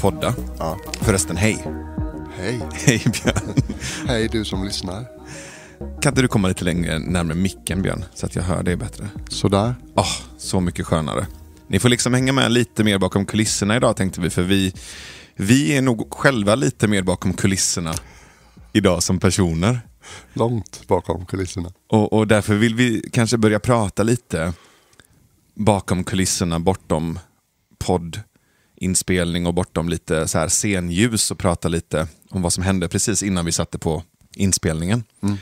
podda. Ja. Förresten, hej. Hej. Hej Björn. Hej du som lyssnar. Kan inte du komma lite längre närmare micken Björn, så att jag hör dig bättre? Sådär. Oh, så mycket skönare. Ni får liksom hänga med lite mer bakom kulisserna idag tänkte vi, för vi, vi är nog själva lite mer bakom kulisserna idag som personer. Långt bakom kulisserna. Och, och därför vill vi kanske börja prata lite bakom kulisserna, bortom podd inspelning och bortom lite så här scenljus och prata lite om vad som hände precis innan vi satte på inspelningen. Mm.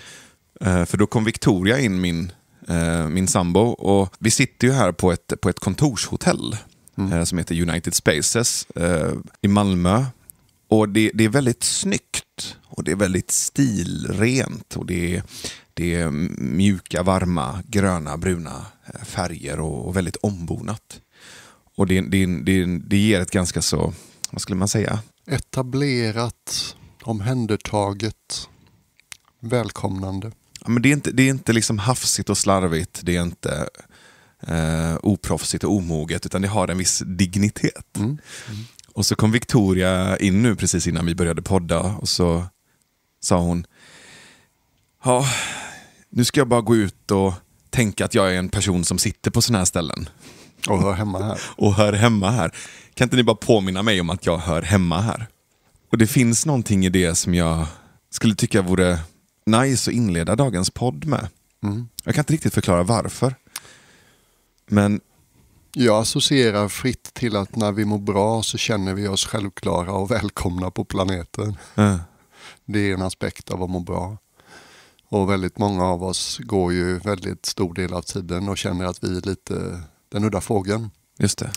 Uh, för då kom Victoria in, min, uh, min sambo, och vi sitter ju här på ett, på ett kontorshotell mm. uh, som heter United Spaces i Malmö. Och det, det, är väldigt snyggt och det är väldigt stilrent och det är, det är mjuka, varma, gröna, bruna färger och, och väldigt ombonat. Och det, det, det, det ger ett ganska så, vad skulle man säga? Etablerat, omhändertaget, välkomnande. Ja, men det, är inte, det är inte liksom hafsigt och slarvigt, det är inte eh, oproffsigt och omoget, utan det har en viss dignitet. Mm. Mm. Och så kom Victoria in nu precis innan vi började podda och så sa hon, ja, nu ska jag bara gå ut och tänka att jag är en person som sitter på sådana här ställen. Och hör hemma här. Och hör hemma här. Kan inte ni bara påminna mig om att jag hör hemma här? Och det finns någonting i det som jag skulle tycka vore nice att inleda dagens podd med. Mm. Jag kan inte riktigt förklara varför. Men... Jag associerar fritt till att när vi mår bra så känner vi oss självklara och välkomna på planeten. Mm. Det är en aspekt av att må bra. Och väldigt många av oss går ju väldigt stor del av tiden och känner att vi är lite den udda fågeln. Just det.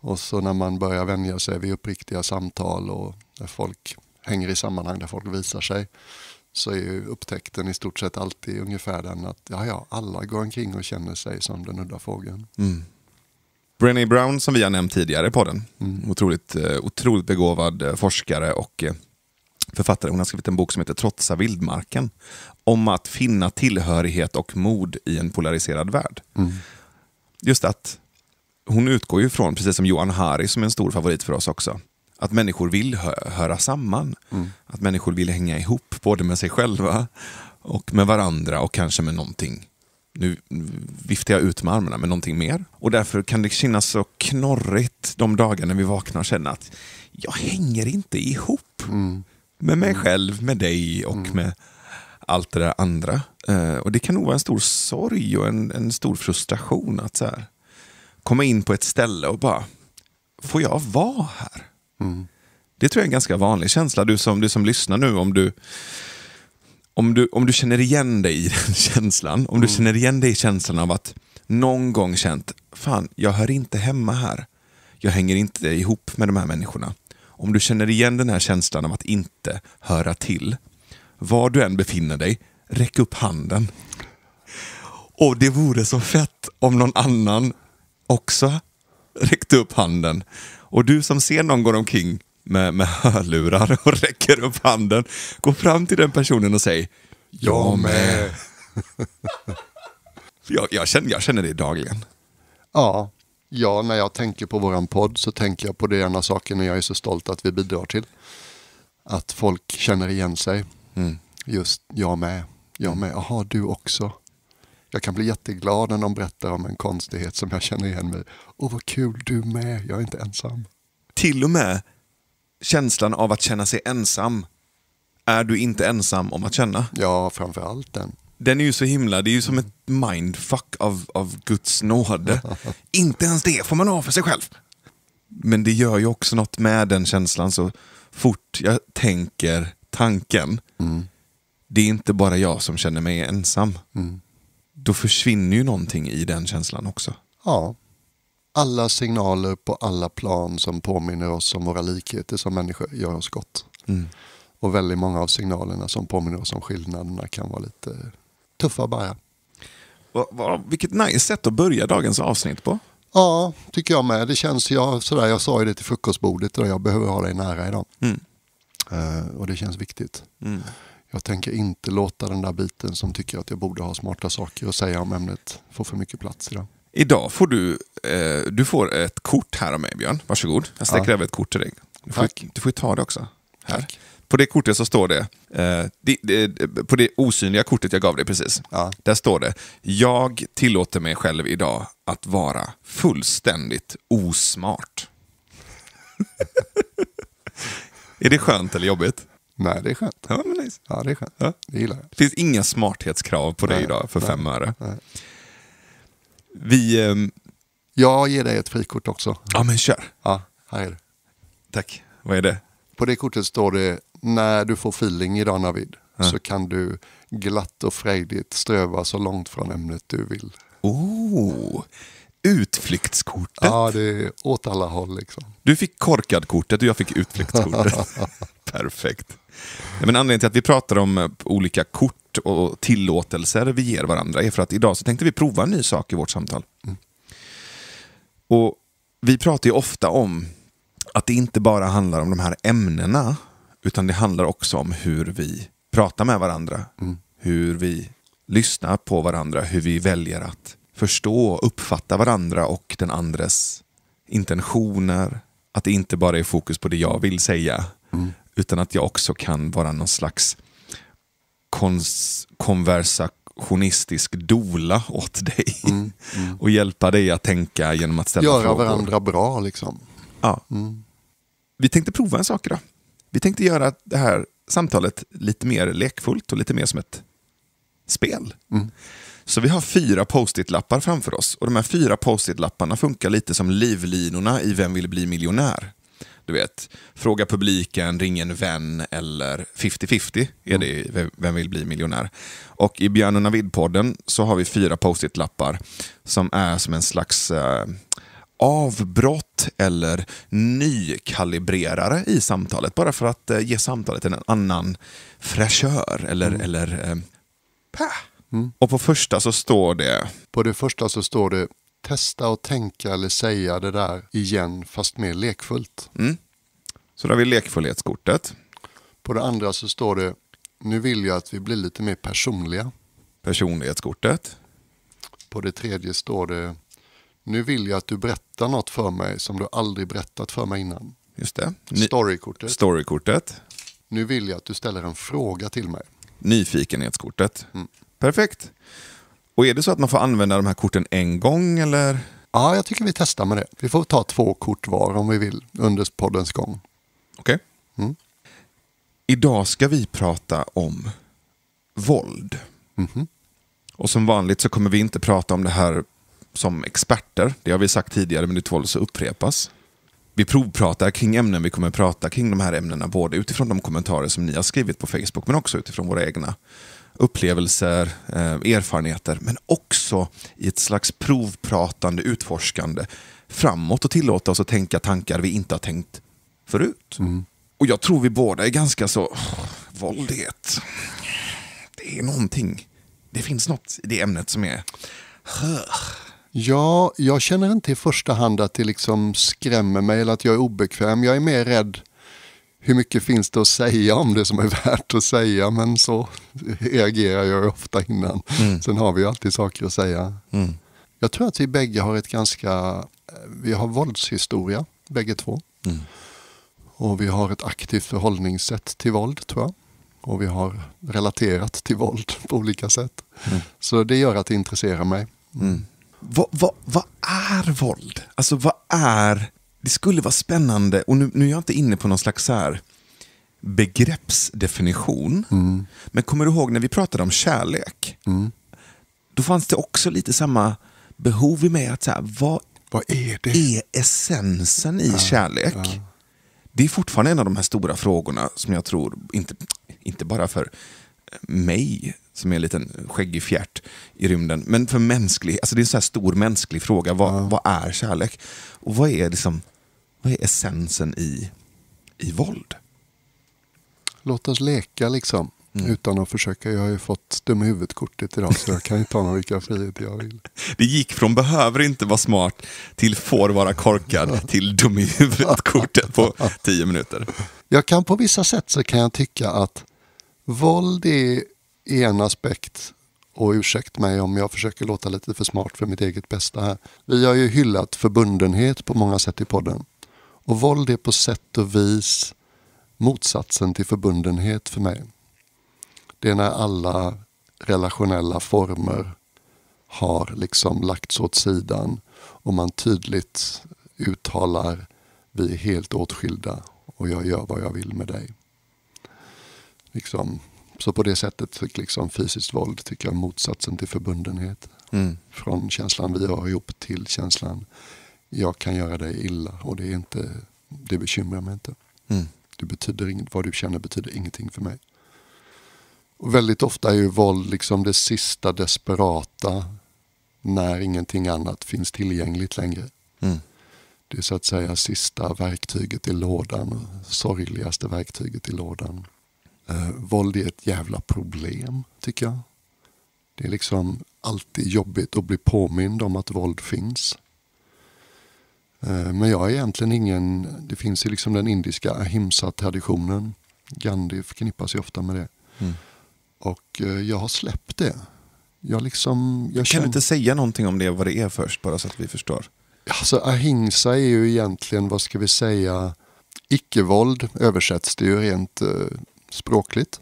Och så när man börjar vänja sig vid uppriktiga samtal och när folk hänger i sammanhang där folk visar sig så är ju upptäckten i stort sett alltid ungefär den att ja, ja, alla går omkring och känner sig som den udda fågeln. Mm. Brené Brown som vi har nämnt tidigare i podden, mm. otroligt, eh, otroligt begåvad eh, forskare och eh, författare. Hon har skrivit en bok som heter Trotsa vildmarken. Om att finna tillhörighet och mod i en polariserad värld. Mm just att hon utgår ju från, precis som Johan Harry som är en stor favorit för oss också, att människor vill hö höra samman. Mm. Att människor vill hänga ihop, både med sig själva och med varandra och kanske med någonting. Nu viftar jag ut med armarna, men någonting mer. Och därför kan det kännas så knorrigt de dagar när vi vaknar och känner att jag hänger inte ihop. Mm. Med mig mm. själv, med dig och mm. med allt det där andra. Eh, och Det kan nog vara en stor sorg och en, en stor frustration att så här, komma in på ett ställe och bara, får jag vara här? Mm. Det tror jag är en ganska vanlig känsla. Du som, du som lyssnar nu, om du, om, du, om du känner igen dig i den känslan, om du mm. känner igen dig i känslan av att någon gång känt, fan, jag hör inte hemma här. Jag hänger inte ihop med de här människorna. Om du känner igen den här känslan av att inte höra till, var du än befinner dig, räck upp handen. Och det vore så fett om någon annan också räckte upp handen. Och du som ser någon gå omkring med, med hörlurar och räcker upp handen, gå fram till den personen och säg Jag med. jag, jag, känner, jag känner det dagligen. Ja, ja, när jag tänker på våran podd så tänker jag på det ena saken och jag är så stolt att vi bidrar till. Att folk känner igen sig Mm. Just jag med. Jag mm. med. Jaha, du också. Jag kan bli jätteglad när någon berättar om en konstighet som jag känner igen mig Åh, vad kul, du med. Jag är inte ensam. Till och med känslan av att känna sig ensam är du inte ensam om att känna. Ja, framför allt den. Den är ju så himla, det är ju som ett mindfuck av, av Guds nåde. inte ens det får man ha för sig själv. Men det gör ju också något med den känslan så fort jag tänker tanken Mm. Det är inte bara jag som känner mig ensam. Mm. Då försvinner ju någonting i den känslan också. Ja. Alla signaler på alla plan som påminner oss om våra likheter som människor gör oss gott. Mm. Och väldigt många av signalerna som påminner oss om skillnaderna kan vara lite tuffa bara. Vilket nice sätt att börja dagens avsnitt på. Ja, tycker jag med. Det känns, jag, sådär, jag sa ju det till frukostbordet och jag behöver ha dig nära idag. Mm. Eh, och det känns viktigt. Mm. Jag tänker inte låta den där biten som tycker att jag borde ha smarta saker att säga om ämnet få för mycket plats idag. Idag får du, eh, du får ett kort här av mig Björn. Varsågod. Jag sträcker ja. över ett kort till dig. Du får, Tack. du får ta det också. Här. Tack. På det kortet så står det, eh, det, eh, det, på det osynliga kortet jag gav dig precis, ja. där står det Jag tillåter mig själv idag att vara fullständigt osmart. Är det skönt eller jobbigt? Nej, det är skönt. Ja, men nice. ja det är skönt. Ja. Det gillar jag. Det finns inga smarthetskrav på dig idag för nej, fem öre. Vi... Ehm... Jag ger dig ett frikort också. Ja, men kör. Ja, här är det. Tack. Vad är det? På det kortet står det, när du får feeling idag Navid, ja. så kan du glatt och frejdigt ströva så långt från ämnet du vill. Oh, utflyktskortet. Ja, det är åt alla håll. Liksom. Du fick korkad-kortet och jag fick utflyktskortet. Perfekt. Ja, men anledningen till att vi pratar om eh, olika kort och tillåtelser vi ger varandra är för att idag så tänkte vi prova en ny sak i vårt samtal. Mm. Och Vi pratar ju ofta om att det inte bara handlar om de här ämnena utan det handlar också om hur vi pratar med varandra. Mm. Hur vi lyssnar på varandra, hur vi väljer att förstå, och uppfatta varandra och den andres intentioner. Att det inte bara är fokus på det jag vill säga, mm. utan att jag också kan vara någon slags konversationistisk dola åt dig. Mm. Mm. och hjälpa dig att tänka genom att ställa Göra frågor. Göra varandra bra liksom. Ja. Mm. Vi tänkte prova en sak idag. Vi tänkte göra det här samtalet lite mer lekfullt och lite mer som ett spel. Mm. Så vi har fyra post-it-lappar framför oss och de här fyra post-it-lapparna funkar lite som livlinorna i Vem vill bli miljonär? Du vet, fråga publiken, ring en vän eller 50-50 är det i Vem vill bli miljonär? Och i Björn och Navid-podden så har vi fyra post-it-lappar som är som en slags eh, avbrott eller nykalibrerare i samtalet. Bara för att eh, ge samtalet en annan fräschör eller, mm. eller eh, Mm. Och på första så står det... På det första så står det testa att tänka eller säga det där igen fast mer lekfullt. Mm. Så då har vi lekfullhetskortet. På det andra så står det nu vill jag att vi blir lite mer personliga. Personlighetskortet. På det tredje står det nu vill jag att du berättar något för mig som du aldrig berättat för mig innan. Just det. Ny Storykortet. Storykortet. Nu vill jag att du ställer en fråga till mig. Nyfikenhetskortet. Mm. Perfekt. Och är det så att man får använda de här korten en gång eller? Ja, jag tycker vi testar med det. Vi får ta två kort var om vi vill under poddens gång. Okej. Okay. Mm. Idag ska vi prata om våld. Mm -hmm. Och som vanligt så kommer vi inte prata om det här som experter. Det har vi sagt tidigare men det tål att upprepas. Vi provpratar kring ämnen, vi kommer prata kring de här ämnena både utifrån de kommentarer som ni har skrivit på Facebook men också utifrån våra egna upplevelser, eh, erfarenheter, men också i ett slags provpratande, utforskande framåt och tillåta oss att tänka tankar vi inte har tänkt förut. Mm. Och jag tror vi båda är ganska så, oh, våldighet, det är någonting, det finns något i det ämnet som är, Ja, jag känner inte i första hand att det liksom skrämmer mig eller att jag är obekväm. Jag är mer rädd hur mycket finns det att säga om det som är värt att säga? Men så reagerar jag ofta innan. Mm. Sen har vi ju alltid saker att säga. Mm. Jag tror att vi bägge har ett ganska, vi har våldshistoria bägge två. Mm. Och vi har ett aktivt förhållningssätt till våld tror jag. Och vi har relaterat till våld på olika sätt. Mm. Så det gör att det intresserar mig. Mm. Vad, vad, vad är våld? Alltså vad är det skulle vara spännande, och nu, nu är jag inte inne på någon slags här begreppsdefinition. Mm. Men kommer du ihåg när vi pratade om kärlek? Mm. Då fanns det också lite samma behov i mig att så här, vad, vad är, det? är essensen i ja, kärlek? Ja. Det är fortfarande en av de här stora frågorna som jag tror, inte, inte bara för mig som är en liten skäggig fjärt i rymden, men för mänsklig, alltså det är en så stor mänsklig fråga, vad, ja. vad är kärlek? Och vad är det liksom vad är essensen i, i våld? Låt oss leka liksom. Mm. Utan att försöka. Jag har ju fått dumma huvudkortet idag så jag kan ju ta mig vilka friheter jag vill. Det gick från behöver inte vara smart till får vara korkad till dum i huvudet-kortet på tio minuter. Jag kan på vissa sätt så kan jag tycka att våld är en aspekt och ursäkt mig om jag försöker låta lite för smart för mitt eget bästa här. Vi har ju hyllat förbundenhet på många sätt i podden. Och våld är på sätt och vis motsatsen till förbundenhet för mig. Det är när alla relationella former har liksom lagts åt sidan och man tydligt uttalar vi är helt åtskilda och jag gör vad jag vill med dig. Liksom. Så på det sättet fick liksom fysiskt våld tycker jag motsatsen till förbundenhet. Mm. Från känslan vi har ihop till känslan jag kan göra dig illa och det, är inte, det bekymrar mig inte. Mm. Det betyder, vad du känner betyder ingenting för mig. Och väldigt ofta är ju våld liksom det sista desperata när ingenting annat finns tillgängligt längre. Mm. Det är så att säga sista verktyget i lådan, sorgligaste verktyget i lådan. Eh, våld är ett jävla problem, tycker jag. Det är liksom alltid jobbigt att bli påmind om att våld finns. Eh, men jag är egentligen ingen, det finns ju liksom den indiska ahimsa-traditionen. Gandhi förknippas ju ofta med det. Mm. Och eh, jag har släppt det. Jag liksom, jag kan du inte säga någonting om det, vad det är först, bara så att vi förstår? Alltså ahimsa är ju egentligen, vad ska vi säga, icke-våld översätts det ju rent eh, språkligt.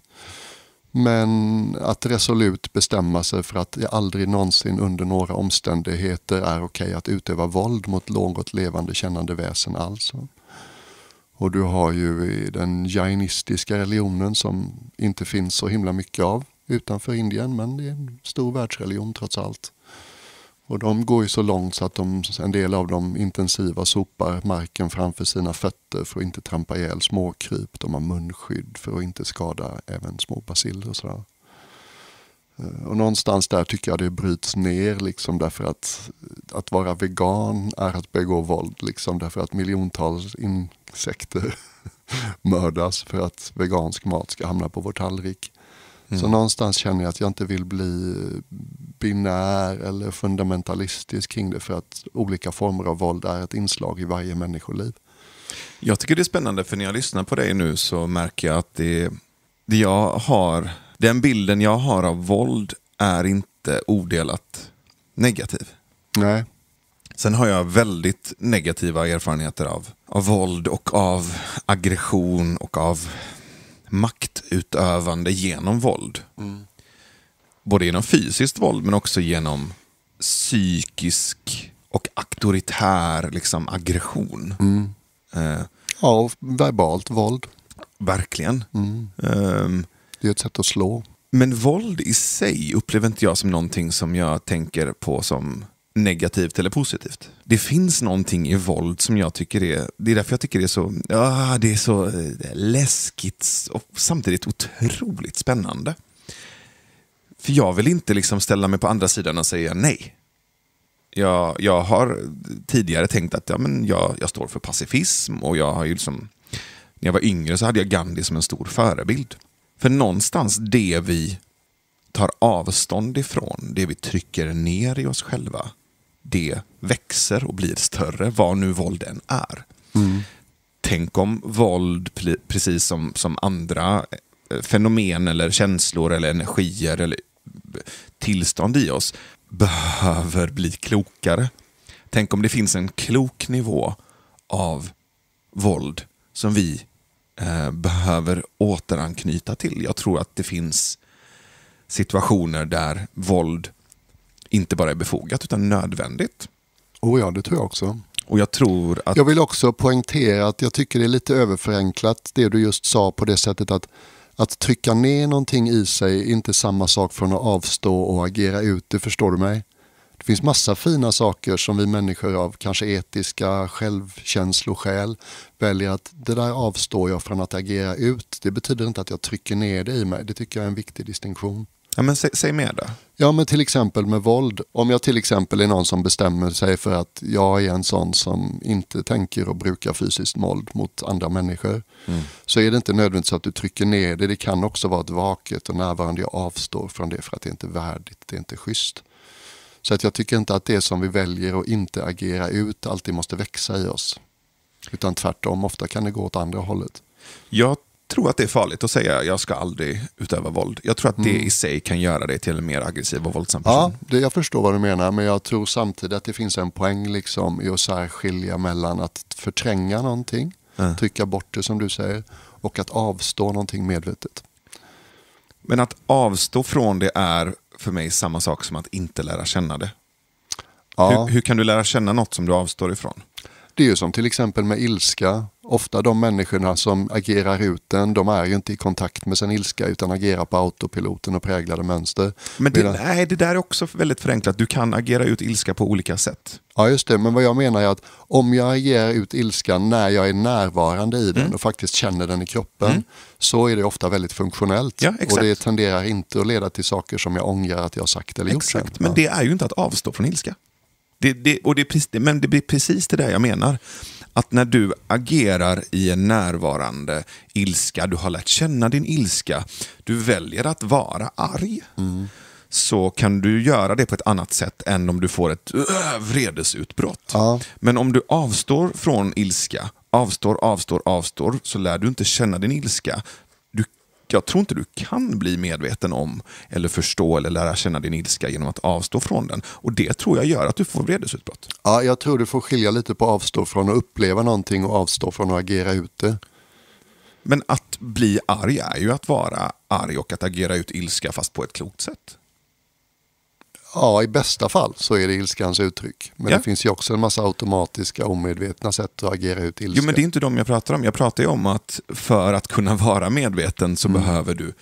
Men att resolut bestämma sig för att det aldrig någonsin under några omständigheter är okej okay att utöva våld mot något levande kännande väsen alls. Och du har ju i den jainistiska religionen som inte finns så himla mycket av utanför Indien, men det är en stor världsreligion trots allt. Och de går ju så långt så att de, en del av dem intensiva sopar marken framför sina fötter för att inte trampa ihjäl småkryp. De har munskydd för att inte skada även små basiller och sådär. Eh, och någonstans där tycker jag det bryts ner liksom därför att att vara vegan är att begå våld liksom därför att miljontals insekter mördas för att vegansk mat ska hamna på vår tallrik. Mm. Så någonstans känner jag att jag inte vill bli binär eller fundamentalistisk kring det för att olika former av våld är ett inslag i varje människoliv. Jag tycker det är spännande för när jag lyssnar på dig nu så märker jag att det, det jag har, den bilden jag har av våld är inte odelat negativ. Nej. Sen har jag väldigt negativa erfarenheter av, av våld och av aggression och av maktutövande genom våld. Mm. Både genom fysiskt våld men också genom psykisk och auktoritär liksom, aggression. Mm. Eh, ja, och verbalt våld. Verkligen. Mm. Eh, det är ett sätt att slå. Men våld i sig upplever inte jag som någonting som jag tänker på som negativt eller positivt. Det finns någonting i våld som jag tycker är, det är därför jag tycker det är så, ah, det är så eh, läskigt och samtidigt otroligt spännande. För jag vill inte liksom ställa mig på andra sidan och säga nej. Jag, jag har tidigare tänkt att ja, men jag, jag står för pacifism och jag har ju liksom, när jag var yngre så hade jag Gandhi som en stor förebild. För någonstans det vi tar avstånd ifrån, det vi trycker ner i oss själva, det växer och blir större, vad nu våld än är. Mm. Tänk om våld, precis som, som andra eh, fenomen eller känslor eller energier eller tillstånd i oss, behöver bli klokare. Tänk om det finns en klok nivå av våld som vi eh, behöver återanknyta till. Jag tror att det finns situationer där våld inte bara är befogat utan nödvändigt. Oh ja, det tror jag också. Och jag, tror att... jag vill också poängtera att jag tycker det är lite överförenklat det du just sa på det sättet att att trycka ner någonting i sig är inte samma sak från att avstå och agera ut det, förstår du mig? Det finns massa fina saker som vi människor av kanske etiska självkänsloskäl väljer att det där avstår jag från att agera ut. Det betyder inte att jag trycker ner det i mig. Det tycker jag är en viktig distinktion. Ja, men sä, säg mer då. Ja, men till exempel med våld. Om jag till exempel är någon som bestämmer sig för att jag är en sån som inte tänker och brukar fysiskt våld mot andra människor. Mm. Så är det inte nödvändigt så att du trycker ner det. Det kan också vara ett vaket och närvarande. Jag avstår från det för att det inte är värdigt, det är inte schysst. Så att jag tycker inte att det som vi väljer att inte agera ut alltid måste växa i oss. Utan tvärtom, ofta kan det gå åt andra hållet. Jag tror att det är farligt att säga jag ska aldrig utöva våld. Jag tror att mm. det i sig kan göra dig till en mer aggressiv och våldsam person. Ja, det, jag förstår vad du menar, men jag tror samtidigt att det finns en poäng liksom i att särskilja mellan att förtränga någonting, mm. trycka bort det som du säger, och att avstå någonting medvetet. Men att avstå från det är för mig samma sak som att inte lära känna det. Ja. Hur, hur, kan du lära känna något som du avstår ifrån? Det är ju som till exempel med ilska. Ofta de människorna som agerar ut den, de är ju inte i kontakt med sin ilska utan agerar på autopiloten och präglade mönster. Men det, Medan... nej, det där är också väldigt förenklat. Du kan agera ut ilska på olika sätt. Ja, just det. Men vad jag menar är att om jag agerar ut ilska när jag är närvarande i den mm. och faktiskt känner den i kroppen mm. så är det ofta väldigt funktionellt. Ja, och det tenderar inte att leda till saker som jag ångrar att jag sagt eller exakt. gjort. Exakt, men det är ju inte att avstå från ilska. Det, det, och det, men det blir precis det där jag menar. Att när du agerar i en närvarande ilska, du har lärt känna din ilska, du väljer att vara arg. Mm. Så kan du göra det på ett annat sätt än om du får ett äh, vredesutbrott. Ja. Men om du avstår från ilska, avstår, avstår, avstår, så lär du inte känna din ilska jag tror inte du kan bli medveten om, eller förstå eller lära känna din ilska genom att avstå från den. Och det tror jag gör att du får vredesutbrott. Ja, jag tror du får skilja lite på att avstå från att uppleva någonting och avstå från att agera ut det. Men att bli arg är ju att vara arg och att agera ut ilska fast på ett klokt sätt. Ja, i bästa fall så är det ilskans uttryck. Men ja. det finns ju också en massa automatiska, omedvetna sätt att agera ut ilska. Jo, men det är inte de jag pratar om. Jag pratar ju om att för att kunna vara medveten så mm. behöver du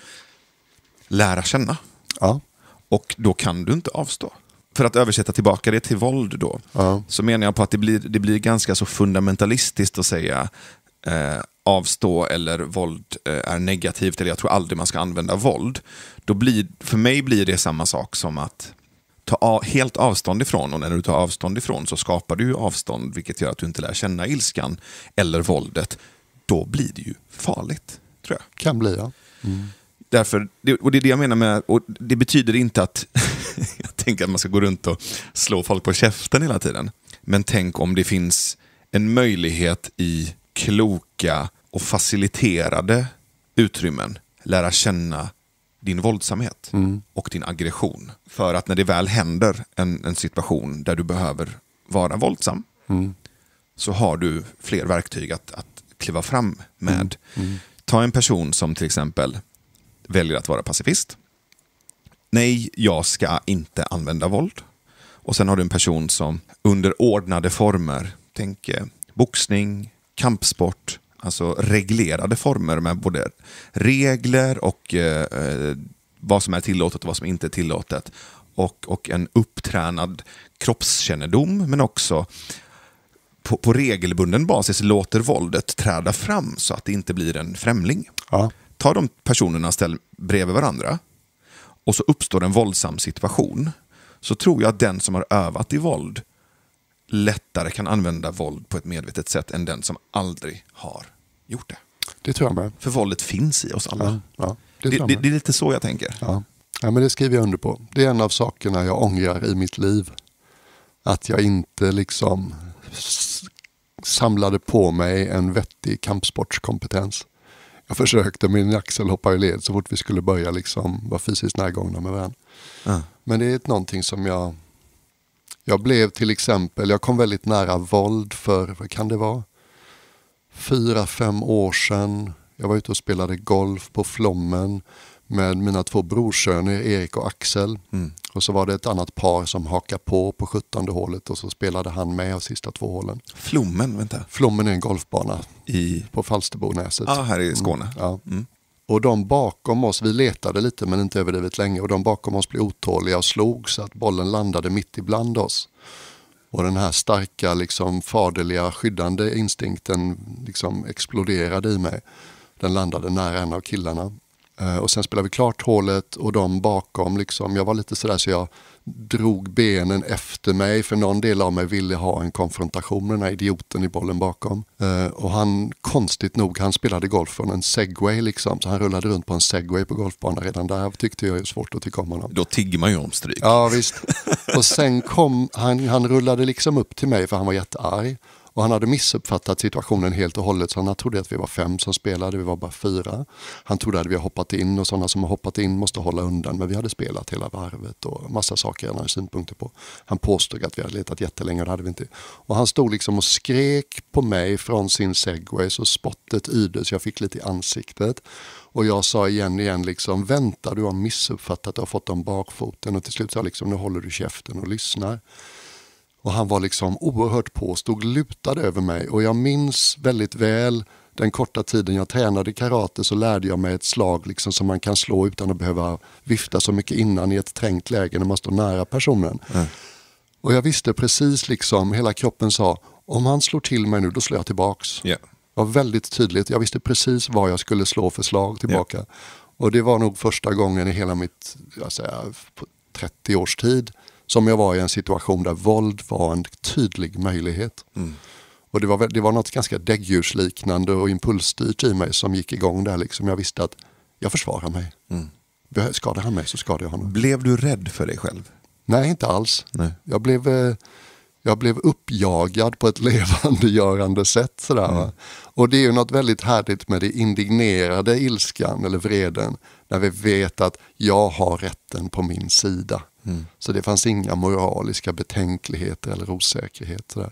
lära känna. Ja. Och då kan du inte avstå. För att översätta tillbaka det till våld då, ja. så menar jag på att det blir, det blir ganska så fundamentalistiskt att säga eh, avstå eller våld eh, är negativt, eller jag tror aldrig man ska använda våld. Då blir, för mig blir det samma sak som att ta helt avstånd ifrån och när du tar avstånd ifrån så skapar du avstånd vilket gör att du inte lär känna ilskan eller våldet. Då blir det ju farligt, tror jag. Kan bli, ja. Mm. Därför, och det är det jag menar med, och det betyder inte att jag tänker att man ska gå runt och slå folk på käften hela tiden. Men tänk om det finns en möjlighet i kloka och faciliterade utrymmen lära känna din våldsamhet mm. och din aggression. För att när det väl händer en, en situation där du behöver vara våldsam, mm. så har du fler verktyg att, att kliva fram med. Mm. mm. Ta en person som till exempel väljer att vara pacifist. Nej, jag ska inte använda våld. Och sen har du en person som under ordnade former, tänk eh, boxning, kampsport, alltså reglerade former med både regler och eh, eh, vad som är tillåtet och vad som inte är tillåtet. Och, och en upptränad kroppskännedom, men också på, på, regelbunden basis låter våldet träda fram så att det inte blir en främling. Ja. Ta de personerna ställ bredvid varandra och så uppstår en våldsam situation. Så tror jag att den som har övat i våld lättare kan använda våld på ett medvetet sätt än den som aldrig har gjort det. Det tror jag med. För våldet finns i oss alla. Ja, ja, det, det, det, det, är lite så jag tänker. Ja. ja. men det skriver jag under på. Det är en av sakerna jag ångrar i mitt liv. Att jag inte liksom samlade på mig en vettig kampsportskompetens. Jag försökte, min axel hoppade i led så fort vi skulle börja liksom vara fysiskt närgångna med varandra. Men det är någonting som jag jag blev till exempel, jag kom väldigt nära våld för, vad kan det vara, fyra, fem år sedan. Jag var ute och spelade golf på Flommen med mina två brorsöner Erik och Axel. Mm. Och så var det ett annat par som hakade på på 17 hålet och så spelade han med de sista två hålen. Flommen, vänta. Flommen är en golfbana I... på Falsterbonäset. Ja, ah, här i Skåne. Mm. Ja. Mm. Och de bakom oss, vi letade lite men inte överdrivet länge och de bakom oss blev otåliga och slog så att bollen landade mitt ibland oss. Och den här starka, liksom, faderliga, skyddande instinkten liksom, exploderade i mig. Den landade nära en av killarna. Eh, och sen spelade vi klart hålet och de bakom, liksom, jag var lite sådär så jag drog benen efter mig för någon del av mig ville ha en konfrontation med den här idioten i bollen bakom. Uh, och han, konstigt nog, han spelade golf från en segway liksom, så han rullade runt på en segway på golfbanan redan där tyckte jag är svårt att tycka om honom. Då tigger man ju om stryk. Ja visst. Och sen kom, han, han rullade liksom upp till mig för han var jättearg. Och han hade missuppfattat situationen helt och hållet så han trodde att vi var fem som spelade, vi var bara fyra. Han trodde att vi hade hoppat in och sådana som har hoppat in måste hålla undan men vi hade spelat hela varvet och massa saker han hade synpunkter på. Han påstod att vi hade letat jättelänge och det hade vi inte. Och han stod liksom och skrek på mig från sin segway så spottet så jag fick lite i ansiktet. Och jag sa igen och igen liksom, vänta du har missuppfattat, du har fått dem bakfoten och till slut sa jag liksom, nu håller du käften och lyssnar. Och han var liksom oerhört på, stod lutad över mig och jag minns väldigt väl den korta tiden jag tränade karate så lärde jag mig ett slag liksom som man kan slå utan att behöva vifta så mycket innan i ett trängt läge när man står nära personen. Mm. Och jag visste precis liksom, hela kroppen sa, om han slår till mig nu då slår jag tillbaks. Yeah. Det var väldigt tydligt, jag visste precis vad jag skulle slå för slag tillbaka. Yeah. Och det var nog första gången i hela mitt, jag säger, 30 års tid som jag var i en situation där våld var en tydlig möjlighet. Mm. Och det var, det var något ganska däggdjursliknande och impulsstyrt i mig som gick igång där. Liksom. Jag visste att jag försvarar mig. Mm. Skadar han mig så skadar jag honom. Blev du rädd för dig själv? Nej, inte alls. Nej. Jag, blev, eh, jag blev uppjagad på ett levandegörande sätt. Sådär, mm. Och det är ju något väldigt härligt med det indignerade ilskan eller vreden. När vi vet att jag har rätten på min sida. Så det fanns inga moraliska betänkligheter eller osäkerheter där.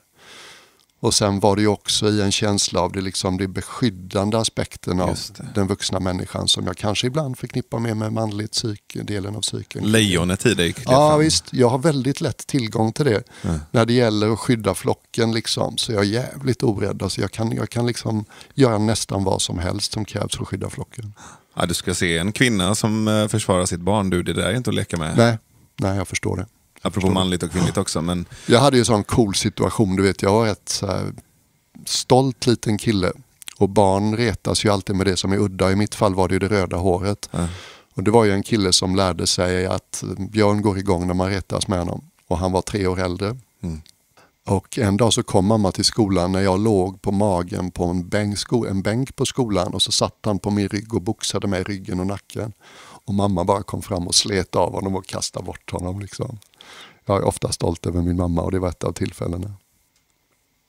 Och sen var det ju också i en känsla av det, liksom, det beskyddande aspekten av den vuxna människan som jag kanske ibland förknippar med, med manligt psyke, delen av psyken. Lejonet i dig? Ja, fram. visst. Jag har väldigt lätt tillgång till det. Mm. När det gäller att skydda flocken liksom, så jag är jävligt orädd. Alltså jag kan, jag kan liksom göra nästan vad som helst som krävs för att skydda flocken. Ja, du ska se en kvinna som eh, försvarar sitt barn. Du, det där är inte att leka med. Nej, nej, jag förstår det. Jag Apropå förstår manligt och kvinnligt också. Men... Jag hade ju en sån cool situation, du vet jag var ett här, stolt liten kille. Och barn retas ju alltid med det som är udda. I mitt fall var det ju det röda håret. Mm. Och det var ju en kille som lärde sig att Björn går igång när man retas med honom. Och han var tre år äldre. Mm. Och en dag så kom mamma till skolan när jag låg på magen på en bänk, en bänk på skolan och så satt han på min rygg och boxade mig i ryggen och nacken. Och mamma bara kom fram och slet av honom och kastade bort honom. Liksom. Jag är ofta stolt över min mamma och det var ett av tillfällena.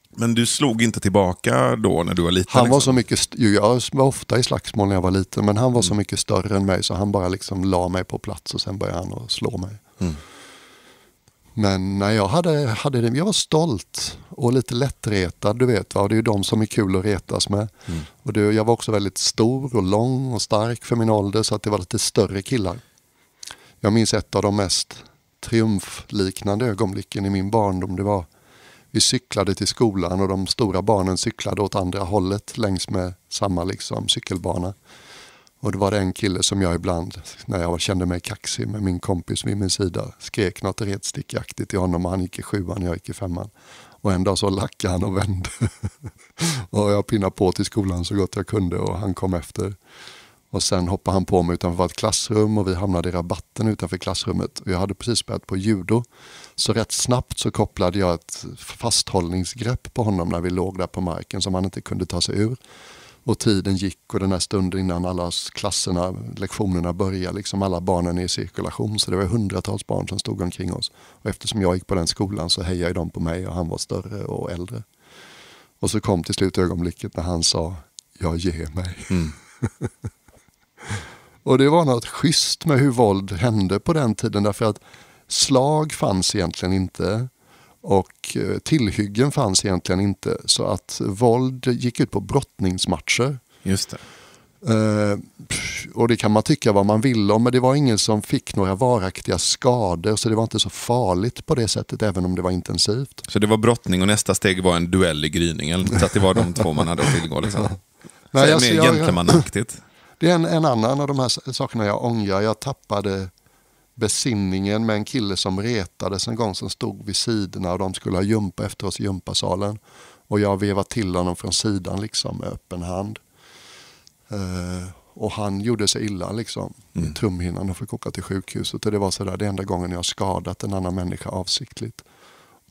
Men du slog inte tillbaka då när du var liten? Han liksom? så mycket, jag var ofta i slagsmål när jag var liten, men han var mm. så mycket större än mig så han bara liksom la mig på plats och sen började han att slå mig. Mm. Men när jag hade, hade det, jag var stolt och lite lättretad, du vet. Va? Och det är ju de som är kul att retas med. Mm. Och det, jag var också väldigt stor och lång och stark för min ålder så att det var lite större killar. Jag minns ett av de mest triumfliknande ögonblicken i min barndom. Det var vi cyklade till skolan och de stora barnen cyklade åt andra hållet längs med samma liksom, cykelbana. Och det var det en kille som jag ibland, när jag kände mig kaxig med min kompis vid min sida, skrek något retstickaktigt till honom han gick i sjuan och jag gick i femman. Och en dag så lackade han och vände. och jag pinnade på till skolan så gott jag kunde och han kom efter. Och sen hoppade han på mig utanför vårt klassrum och vi hamnade i rabatten utanför klassrummet. Och jag hade precis börjat på judo. Så rätt snabbt så kopplade jag ett fasthållningsgrepp på honom när vi låg där på marken som han inte kunde ta sig ur. Och tiden gick och den här stunden innan alla klasserna, lektionerna började, liksom alla barnen är i cirkulation. Så det var hundratals barn som stod omkring oss. Och eftersom jag gick på den skolan så hejade de på mig och han var större och äldre. Och så kom till slut ögonblicket när han sa, jag ger mig. Mm. och det var något schysst med hur våld hände på den tiden därför att slag fanns egentligen inte. Och eh, tillhyggen fanns egentligen inte. Så att våld gick ut på brottningsmatcher. Just det. Uh, och det kan man tycka vad man vill om, men det var ingen som fick några varaktiga skador, så det var inte så farligt på det sättet, även om det var intensivt. Så det var brottning och nästa steg var en duell i gryningen, så att det var de två man hade att tillgå? Liksom. Nej, så alltså, mer gentlemannaaktigt? Det är en, en annan av de här sakerna jag ångrar. Jag tappade besinningen med en kille som retades en gång som stod vid sidorna och de skulle ha jumpa efter oss i jumpasalen. Och jag vevade till honom från sidan liksom med öppen hand. Uh, och han gjorde sig illa liksom mm. i trumhinnan och fick åka till sjukhuset. Och det var sådär, det enda gången jag skadat en annan människa avsiktligt.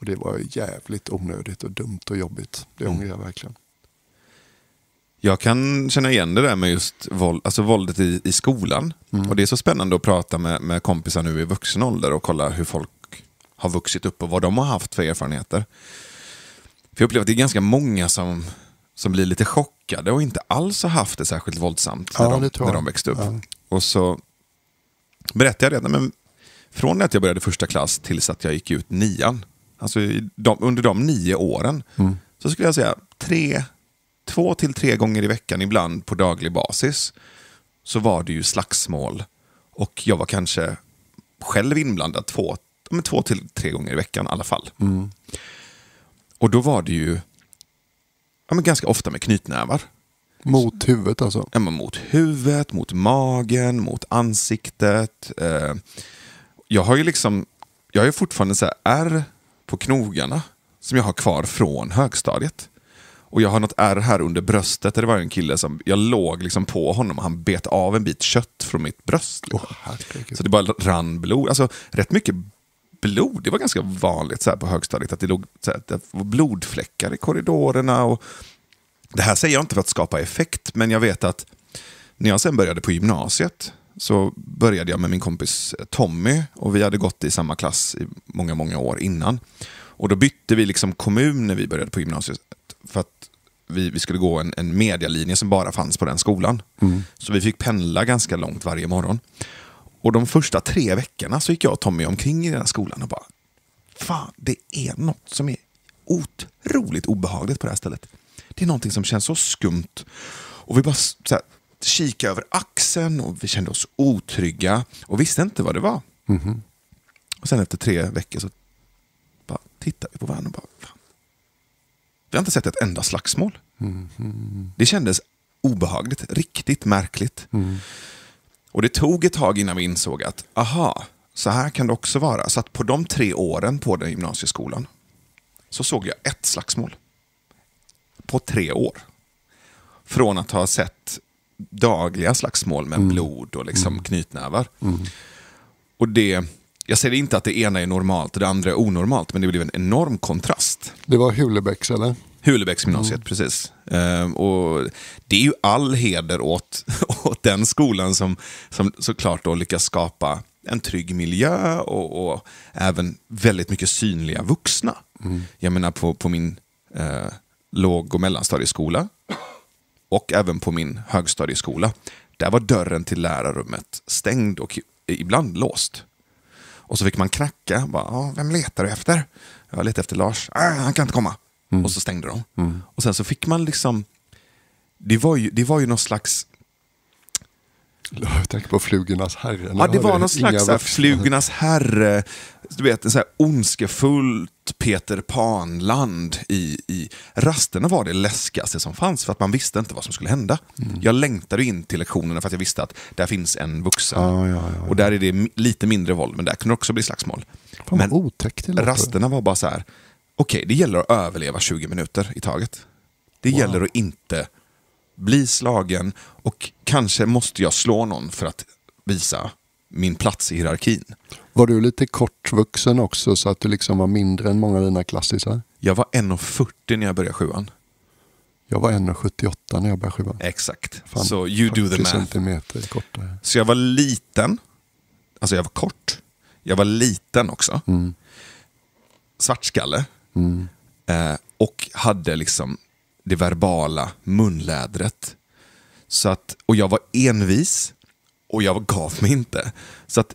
Och det var jävligt onödigt och dumt och jobbigt. Det mm. ångrar jag verkligen. Jag kan känna igen det där med just våld, alltså våldet i, i skolan. Mm. Och Det är så spännande att prata med, med kompisar nu i vuxen ålder och kolla hur folk har vuxit upp och vad de har haft för erfarenheter. För Jag upplever att det är ganska många som, som blir lite chockade och inte alls har haft det särskilt våldsamt ja, när, de, när de växte upp. Ja. Och så berättade jag det, men från att jag började första klass tills att jag gick ut nian, alltså de, under de nio åren, mm. så skulle jag säga tre två till tre gånger i veckan ibland på daglig basis så var det ju slagsmål. Och jag var kanske själv inblandad två, men två till tre gånger i veckan i alla fall. Mm. Och då var det ju ja, men ganska ofta med knytnävar. Mot huvudet alltså? Ja, men mot huvudet, mot magen, mot ansiktet. Eh. jag har ju liksom, jag har fortfarande så här ärr på knogarna som jag har kvar från högstadiet. Och jag har något ärr här under bröstet. Det var en kille som, jag låg liksom på honom och han bet av en bit kött från mitt bröst. Liksom. Oh, så det bara rann blod. Alltså rätt mycket blod. Det var ganska vanligt så på högstadiet att det låg här, det var blodfläckar i korridorerna. Och... Det här säger jag inte för att skapa effekt, men jag vet att när jag sen började på gymnasiet så började jag med min kompis eh, Tommy och vi hade gått i samma klass i många, många år innan. Och då bytte vi liksom kommun när vi började på gymnasiet för att vi, vi skulle gå en, en medialinje som bara fanns på den skolan. Mm. Så vi fick pendla ganska långt varje morgon. Och de första tre veckorna så gick jag och Tommy omkring i den här skolan och bara, fan det är något som är otroligt obehagligt på det här stället. Det är någonting som känns så skumt. Och vi bara så här, kikade över axeln och vi kände oss otrygga och visste inte vad det var. Mm. Och sen efter tre veckor så bara tittade vi på varandra och bara, vi har inte sett ett enda slagsmål. Mm, det kändes obehagligt, riktigt märkligt. Mm. Och det tog ett tag innan vi insåg att, aha, så här kan det också vara. Så att på de tre åren på den gymnasieskolan så såg jag ett slagsmål. På tre år. Från att ha sett dagliga slagsmål med mm. blod och liksom mm. knytnävar. Mm. Och det jag säger inte att det ena är normalt och det andra är onormalt, men det blev en enorm kontrast. Det var Hulebäcks eller? Hulebäcksgymnasiet, mm. precis. Ehm, och det är ju all heder åt, åt den skolan som, som såklart då lyckas skapa en trygg miljö och, och även väldigt mycket synliga vuxna. Mm. Jag menar på, på min eh, låg och mellanstadieskola och även på min högstadieskola. Där var dörren till lärarrummet stängd och ibland låst. Och så fick man knacka. Bara, vem letar du efter? Jag letar efter Lars. Ah, han kan inte komma. Mm. Och så stängde de. Mm. Och sen så fick man liksom... Det var ju, det var ju någon slags jag tänker på Flugornas herre. Ja, det var någon slags Flugornas herre, du vet, så här ondskefullt Peter Pan-land i, i... Rasterna var det läskigaste som fanns för att man visste inte vad som skulle hända. Mm. Jag längtade in till lektionerna för att jag visste att där finns en vuxen. Ja, ja, ja, och där är det lite mindre våld, men där kan det också bli slagsmål. Fan, men otäckt rasterna var bara så här, okej, okay, det gäller att överleva 20 minuter i taget. Det wow. gäller att inte bli slagen och kanske måste jag slå någon för att visa min plats i hierarkin. Var du lite kortvuxen också så att du liksom var mindre än många av dina klassisar? Jag var 1,40 när jag började sjuan. Jag var 1,78 när jag började sjuan. Exakt. Fan, så you do the math. centimeter kortare. Så jag var liten. Alltså jag var kort. Jag var liten också. Mm. Svartskalle. Mm. Eh, och hade liksom det verbala, munlädret. Så att, och jag var envis och jag gav mig inte. Så att,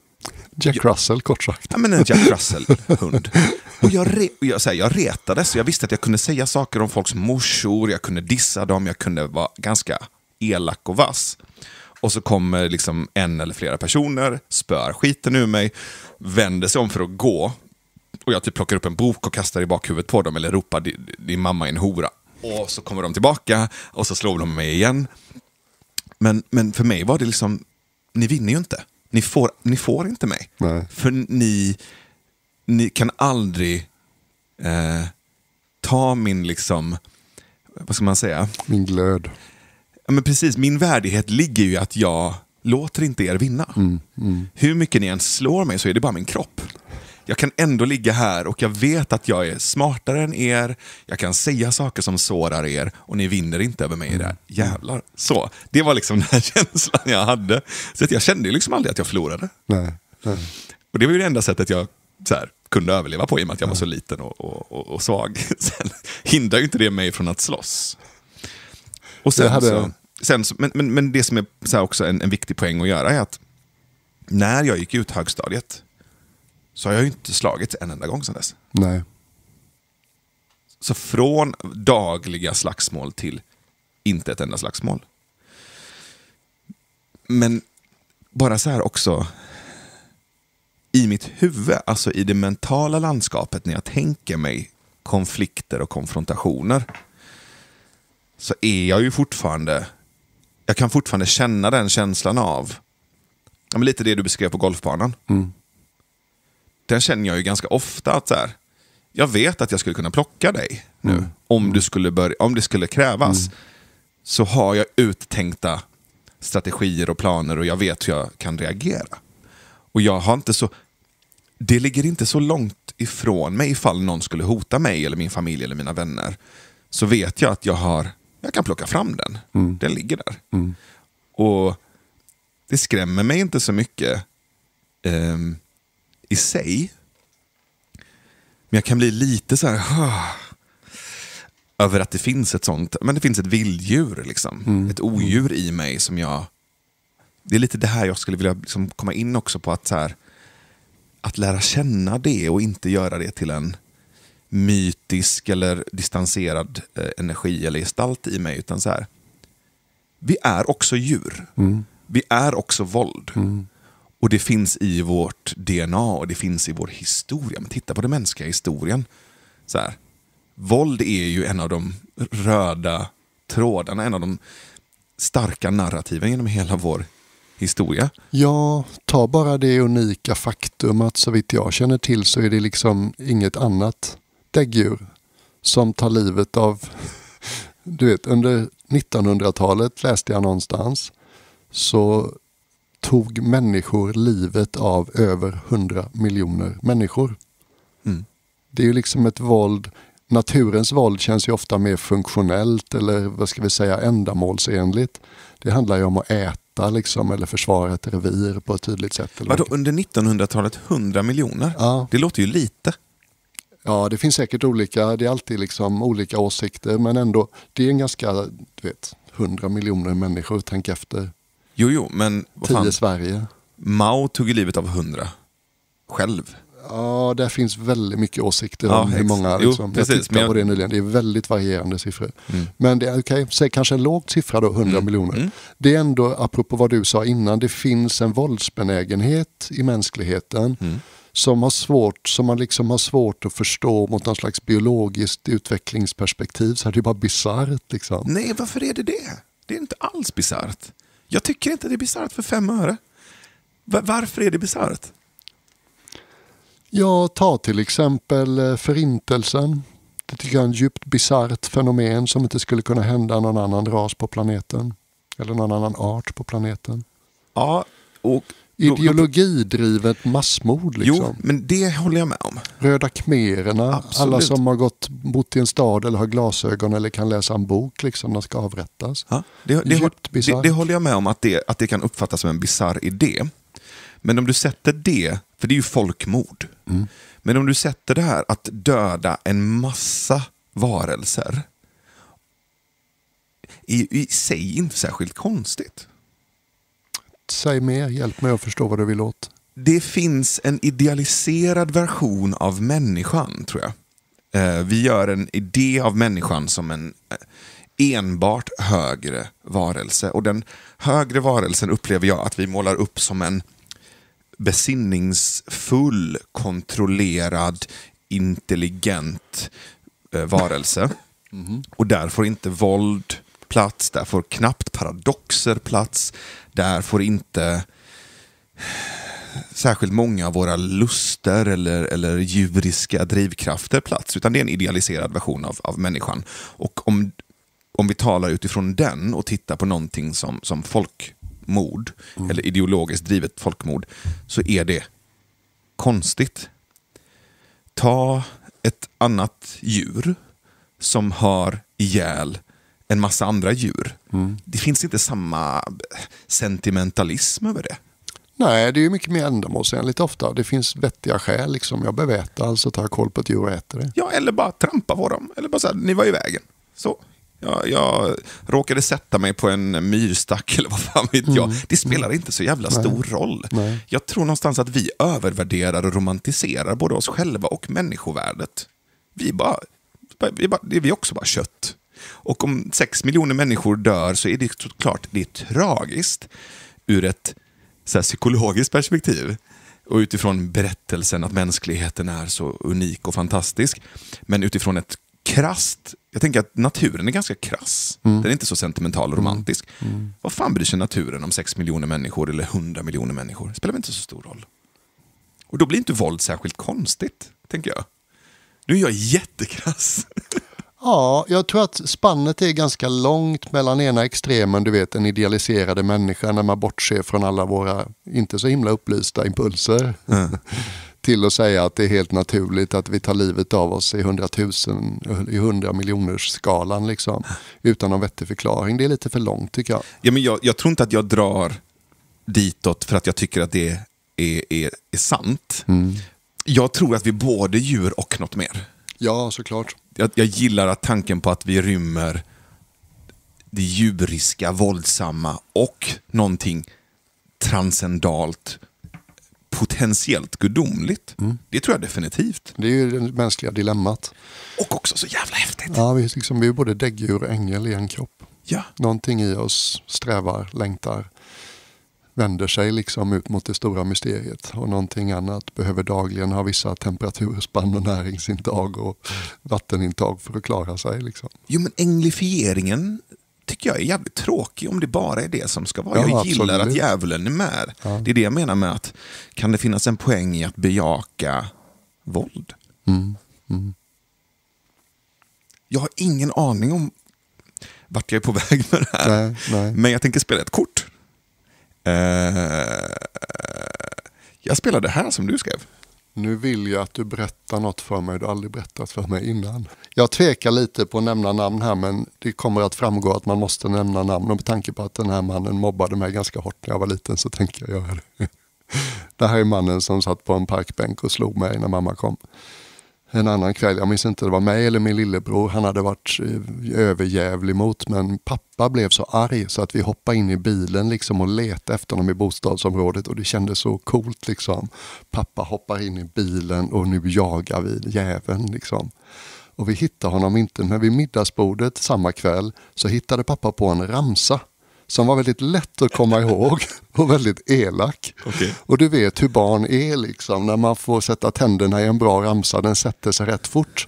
Jack jag, Russell kort sagt. Ja, men en Jack Russell-hund. och jag, re, jag, så här, jag retades och jag visste att jag kunde säga saker om folks morsor, jag kunde dissa dem, jag kunde vara ganska elak och vass. Och så kommer liksom en eller flera personer, spör skiten ur mig, vänder sig om för att gå. Och jag typ plockar upp en bok och kastar i bakhuvudet på dem eller ropar din mamma är en hora. Och så kommer de tillbaka och så slår de mig igen. Men, men för mig var det liksom, ni vinner ju inte. Ni får, ni får inte mig. Nej. För ni, ni kan aldrig eh, ta min, liksom, vad ska man säga? Min glöd. Ja, men precis, min värdighet ligger ju i att jag låter inte er vinna. Mm, mm. Hur mycket ni än slår mig så är det bara min kropp jag kan ändå ligga här och jag vet att jag är smartare än er, jag kan säga saker som sårar er och ni vinner inte över mig i det här. Mm. Mm. Jävlar. Så, det var liksom den här känslan jag hade. Så att jag kände liksom aldrig att jag förlorade. Nej, nej. Och det var ju det enda sättet jag så här, kunde överleva på i och med att jag var så liten och, och, och, och svag. Sen hindrar ju inte det mig från att slåss. Och sen, hade... så, sen så, men, men, men, det som är också en, en viktig poäng att göra är att när jag gick ut högstadiet så har jag inte slagits en enda gång sedan dess. Nej. Så från dagliga slagsmål till inte ett enda slagsmål. Men bara så här också, i mitt huvud, alltså i det mentala landskapet när jag tänker mig konflikter och konfrontationer, så är jag ju fortfarande, jag kan fortfarande känna den känslan av, lite det du beskrev på golfbanan. Mm den känner jag ju ganska ofta att så här, jag vet att jag skulle kunna plocka dig nu mm. om, du mm. skulle börja, om det skulle krävas. Mm. Så har jag uttänkta strategier och planer och jag vet hur jag kan reagera. Och jag har inte så... Det ligger inte så långt ifrån mig ifall någon skulle hota mig eller min familj eller mina vänner. Så vet jag att jag har... Jag kan plocka fram den. Mm. Den ligger där. Mm. Och det skrämmer mig inte så mycket. Um, i sig. Men jag kan bli lite så här... Oh, över att det finns ett sånt, men det finns ett vilddjur, liksom. Mm. ett odjur i mig som jag... Det är lite det här jag skulle vilja liksom komma in också på. att så här, Att lära känna det och inte göra det till en mytisk eller distanserad eh, energi eller gestalt i mig. Utan så här, vi är också djur. Mm. Vi är också våld. Mm. Och det finns i vårt DNA och det finns i vår historia. Men titta på den mänskliga historien. Så här. Våld är ju en av de röda trådarna, en av de starka narrativen genom hela vår historia. Ja, ta bara det unika faktum att så vitt jag känner till så är det liksom inget annat däggdjur som tar livet av, du vet under 1900-talet läste jag någonstans, så tog människor livet av över 100 miljoner människor. Mm. Det är ju liksom ett våld, naturens våld känns ju ofta mer funktionellt eller vad ska vi säga ändamålsenligt. Det handlar ju om att äta liksom, eller försvara ett revir på ett tydligt sätt. Eller Vadå, under 1900-talet 100 miljoner? Ja. Det låter ju lite. Ja, det finns säkert olika, det är alltid liksom olika åsikter men ändå, det är en ganska, du vet, 100 miljoner människor, tänk efter. Jo, jo, men vad fan. 10 Sverige. Mao tog livet av hundra. själv. Ja, där finns väldigt mycket åsikter ja, om hur många. Liksom. Jo, precis, jag tittade jag... på det nyligen, det är väldigt varierande siffror. Mm. Men det är okay, säg kanske en låg siffra då, 100 mm. miljoner. Mm. Det är ändå, apropå vad du sa innan, det finns en våldsbenägenhet i mänskligheten mm. som, har svårt, som man liksom har svårt att förstå mot någon slags biologiskt utvecklingsperspektiv. Så här, det är bara bisarrt. Liksom. Nej, varför är det det? Det är inte alls bisarrt. Jag tycker inte det är bisarrt för fem öre. Varför är det bisarrt? Ja, ta till exempel eh, förintelsen. Det tycker jag är ett djupt bisarrt fenomen som inte skulle kunna hända någon annan ras på planeten. Eller någon annan art på planeten. Ja, och Ideologidrivet massmord liksom. Jo, men det håller jag med om. Röda khmererna, alla som har gått, bott i en stad eller har glasögon eller kan läsa en bok liksom, de ska avrättas. Ja, det, det, det, det, håller jag med om att det, att det kan uppfattas som en bizarr idé. Men om du sätter det, för det är ju folkmord. Mm. Men om du sätter det här att döda en massa varelser i, i sig inte särskilt konstigt. Säg mer, hjälp mig att förstå vad du vill åt. Det finns en idealiserad version av människan, tror jag. Eh, vi gör en idé av människan som en eh, enbart högre varelse. Och den högre varelsen upplever jag att vi målar upp som en besinningsfull, kontrollerad, intelligent eh, varelse. Mm -hmm. Och där får inte våld plats, där får knappt paradoxer plats, där får inte särskilt många av våra luster eller, eller djuriska drivkrafter plats, utan det är en idealiserad version av, av människan. Och om, om vi talar utifrån den och tittar på någonting som, som folkmord, mm. eller ideologiskt drivet folkmord, så är det konstigt. Ta ett annat djur som har ihjäl en massa andra djur. Mm. Det finns inte samma sentimentalism över det. Nej, det är mycket mer ändamålsenligt ofta. Det finns vettiga skäl. Liksom. Jag behöver äta, alltså tar jag koll på ett djur och äter det. Ja, eller bara trampa på dem. Eller bara så här, ni var i vägen. Så. Jag, jag råkade sätta mig på en myrstack eller vad fan vet jag. Mm. Det spelar mm. inte så jävla Nej. stor roll. Nej. Jag tror någonstans att vi övervärderar och romantiserar både oss själva och människovärdet. Vi bara, vi, bara, vi är också bara kött. Och om sex miljoner människor dör så är det såklart det är tragiskt ur ett så här, psykologiskt perspektiv och utifrån berättelsen att mänskligheten är så unik och fantastisk. Men utifrån ett krast. Jag tänker att naturen är ganska krass. Mm. Den är inte så sentimental och mm. romantisk. Mm. Vad fan bryr sig naturen om sex miljoner människor eller hundra miljoner människor? Det spelar väl inte så stor roll. Och då blir inte våld särskilt konstigt, tänker jag. Nu är jag jättekrass. Ja, jag tror att spannet är ganska långt mellan ena extremen, du vet den idealiserade människan när man bortser från alla våra inte så himla upplysta impulser. Mm. till att säga att det är helt naturligt att vi tar livet av oss i hundratusen, i hundra miljoners skalan liksom. Utan någon vettig förklaring. Det är lite för långt tycker jag. Ja, men jag, jag tror inte att jag drar ditåt för att jag tycker att det är, är, är sant. Mm. Jag tror att vi är både djur och något mer. Ja, såklart jag, jag gillar att tanken på att vi rymmer det djuriska, våldsamma och någonting transcendalt, potentiellt gudomligt. Mm. Det tror jag definitivt. Det är ju det mänskliga dilemmat. Och också så jävla häftigt. Ja, vi, liksom, vi är både däggdjur och ängel i en kropp. Ja. Någonting i oss strävar, längtar vänder sig liksom ut mot det stora mysteriet och någonting annat behöver dagligen ha vissa temperaturspann och näringsintag och mm. vattenintag för att klara sig. Liksom. Jo men englifieringen tycker jag är jävligt tråkig om det bara är det som ska vara. Ja, jag gillar absolut. att djävulen är med. Ja. Det är det jag menar med att kan det finnas en poäng i att bejaka våld? Mm. Mm. Jag har ingen aning om vart jag är på väg med det här. Nej, nej. Men jag tänker spela ett kort. Eh, jag spelar det här som du skrev. Nu vill jag att du berättar något för mig du aldrig berättat för mig innan. Jag tvekar lite på att nämna namn här men det kommer att framgå att man måste nämna namn och med tanke på att den här mannen mobbade mig ganska hårt när jag var liten så tänker jag göra det. Det här är mannen som satt på en parkbänk och slog mig när mamma kom en annan kväll, jag minns inte det var mig eller min lillebror han hade varit eh, överjävlig mot men pappa blev så arg så att vi hoppade in i bilen liksom och letade efter honom i bostadsområdet och det kändes så coolt liksom. Pappa hoppar in i bilen och nu jagar vi jäveln liksom. Och vi hittade honom inte men vid middagsbordet samma kväll så hittade pappa på en ramsa som var väldigt lätt att komma ihåg och väldigt elak. Okay. Och du vet hur barn är liksom, när man får sätta tänderna i en bra ramsa, den sätter sig rätt fort.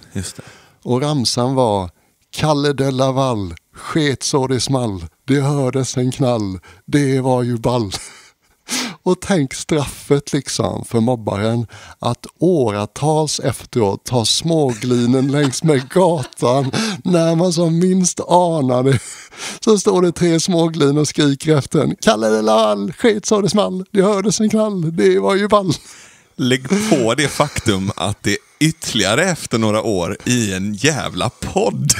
Och ramsan var Kalle de Laval, sket så det small, det hördes en knall, det var ju ball. Och tänk straffet liksom för mobbaren. Att åratals efteråt ta småglinen längs med gatan när man som minst anade. Så står det tre småglin och skriker efter en. Kalle det lall, skit så det small, det hördes en knall, det var ju ball. Lägg på det faktum att det ytterligare efter några år i en jävla podd.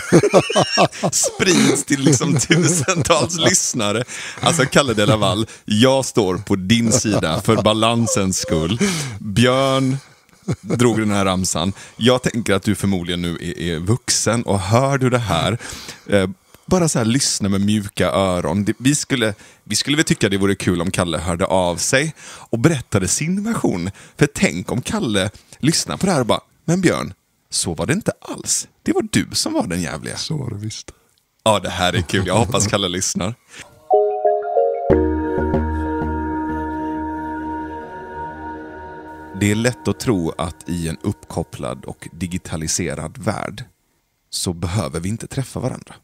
Sprids till liksom tusentals lyssnare. Alltså, Kalle de Laval, jag står på din sida för balansens skull. Björn drog den här ramsan. Jag tänker att du förmodligen nu är, är vuxen och hör du det här, eh, bara så här, lyssna med mjuka öron. vi, skulle, vi skulle väl tycka det vore kul om Kalle hörde av sig och berättade sin version. För tänk om Kalle lyssnar på det här och bara, men Björn, så var det inte alls. Det var du som var den jävliga. Så var det visst. Ja, det här är kul. Jag hoppas Kalle lyssnar. Det är lätt att tro att i en uppkopplad och digitaliserad värld så behöver vi inte träffa varandra.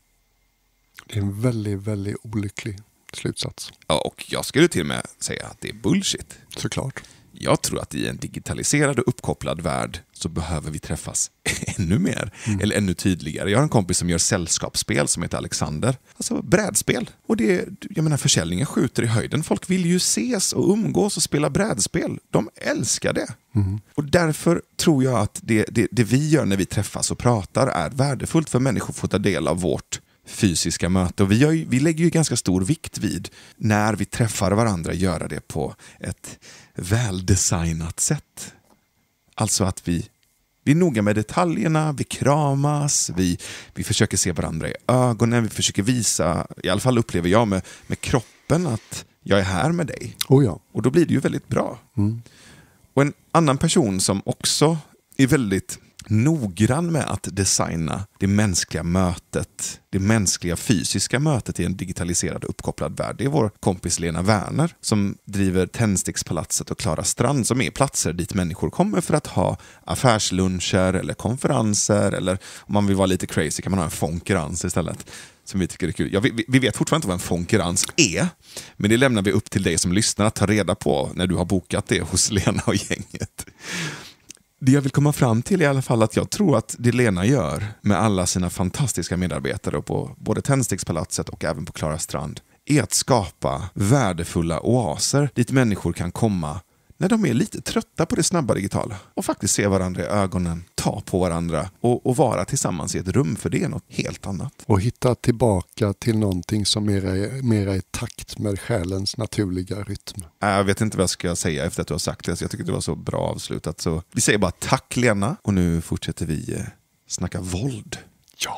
Det är en väldigt, väldigt olycklig slutsats. Ja, och jag skulle till och med säga att det är bullshit. Såklart jag tror att i en digitaliserad och uppkopplad värld så behöver vi träffas ännu mer, mm. eller ännu tydligare. Jag har en kompis som gör sällskapsspel som heter Alexander. Alltså brädspel. Och det, jag menar, försäljningen skjuter i höjden. Folk vill ju ses och umgås och spela brädspel. De älskar det. Mm. Och därför tror jag att det, det, det vi gör när vi träffas och pratar är värdefullt för människor att få ta del av vårt fysiska möte. Och vi, ju, vi lägger ju ganska stor vikt vid när vi träffar varandra, göra det på ett väldesignat sätt. Alltså att vi, vi är noga med detaljerna, vi kramas, vi, vi försöker se varandra i ögonen, vi försöker visa, i alla fall upplever jag med, med kroppen, att jag är här med dig. Oh ja. Och då blir det ju väldigt bra. Mm. Och en annan person som också är väldigt noggrann med att designa det mänskliga mötet, det mänskliga fysiska mötet i en digitaliserad och uppkopplad värld. Det är vår kompis Lena Werner som driver Tändstickspalatset och Klara Strand som är platser dit människor kommer för att ha affärsluncher eller konferenser eller om man vill vara lite crazy kan man ha en konkurrens istället som vi tycker är kul. Ja, vi, vi, vet fortfarande inte vad en konkurrens är, men det lämnar vi upp till dig som lyssnar att ta reda på när du har bokat det hos Lena och gänget det jag vill komma fram till i alla fall att jag tror att det Lena gör med alla sina fantastiska medarbetare på både Tändstickspalatset och även på Klara Strand är att skapa värdefulla oaser dit människor kan komma när de är lite trötta på det snabba digitala och faktiskt se varandra i ögonen ta på varandra och, och, vara tillsammans i ett rum, för det är något helt annat. Och hitta tillbaka till någonting som mera är, mera är takt med själens naturliga rytm. Äh, jag vet inte vad jag ska säga efter att du har sagt det, så jag tycker det var så bra avslutat. Så vi säger bara tack Lena, och nu fortsätter vi eh, snacka våld. Ja.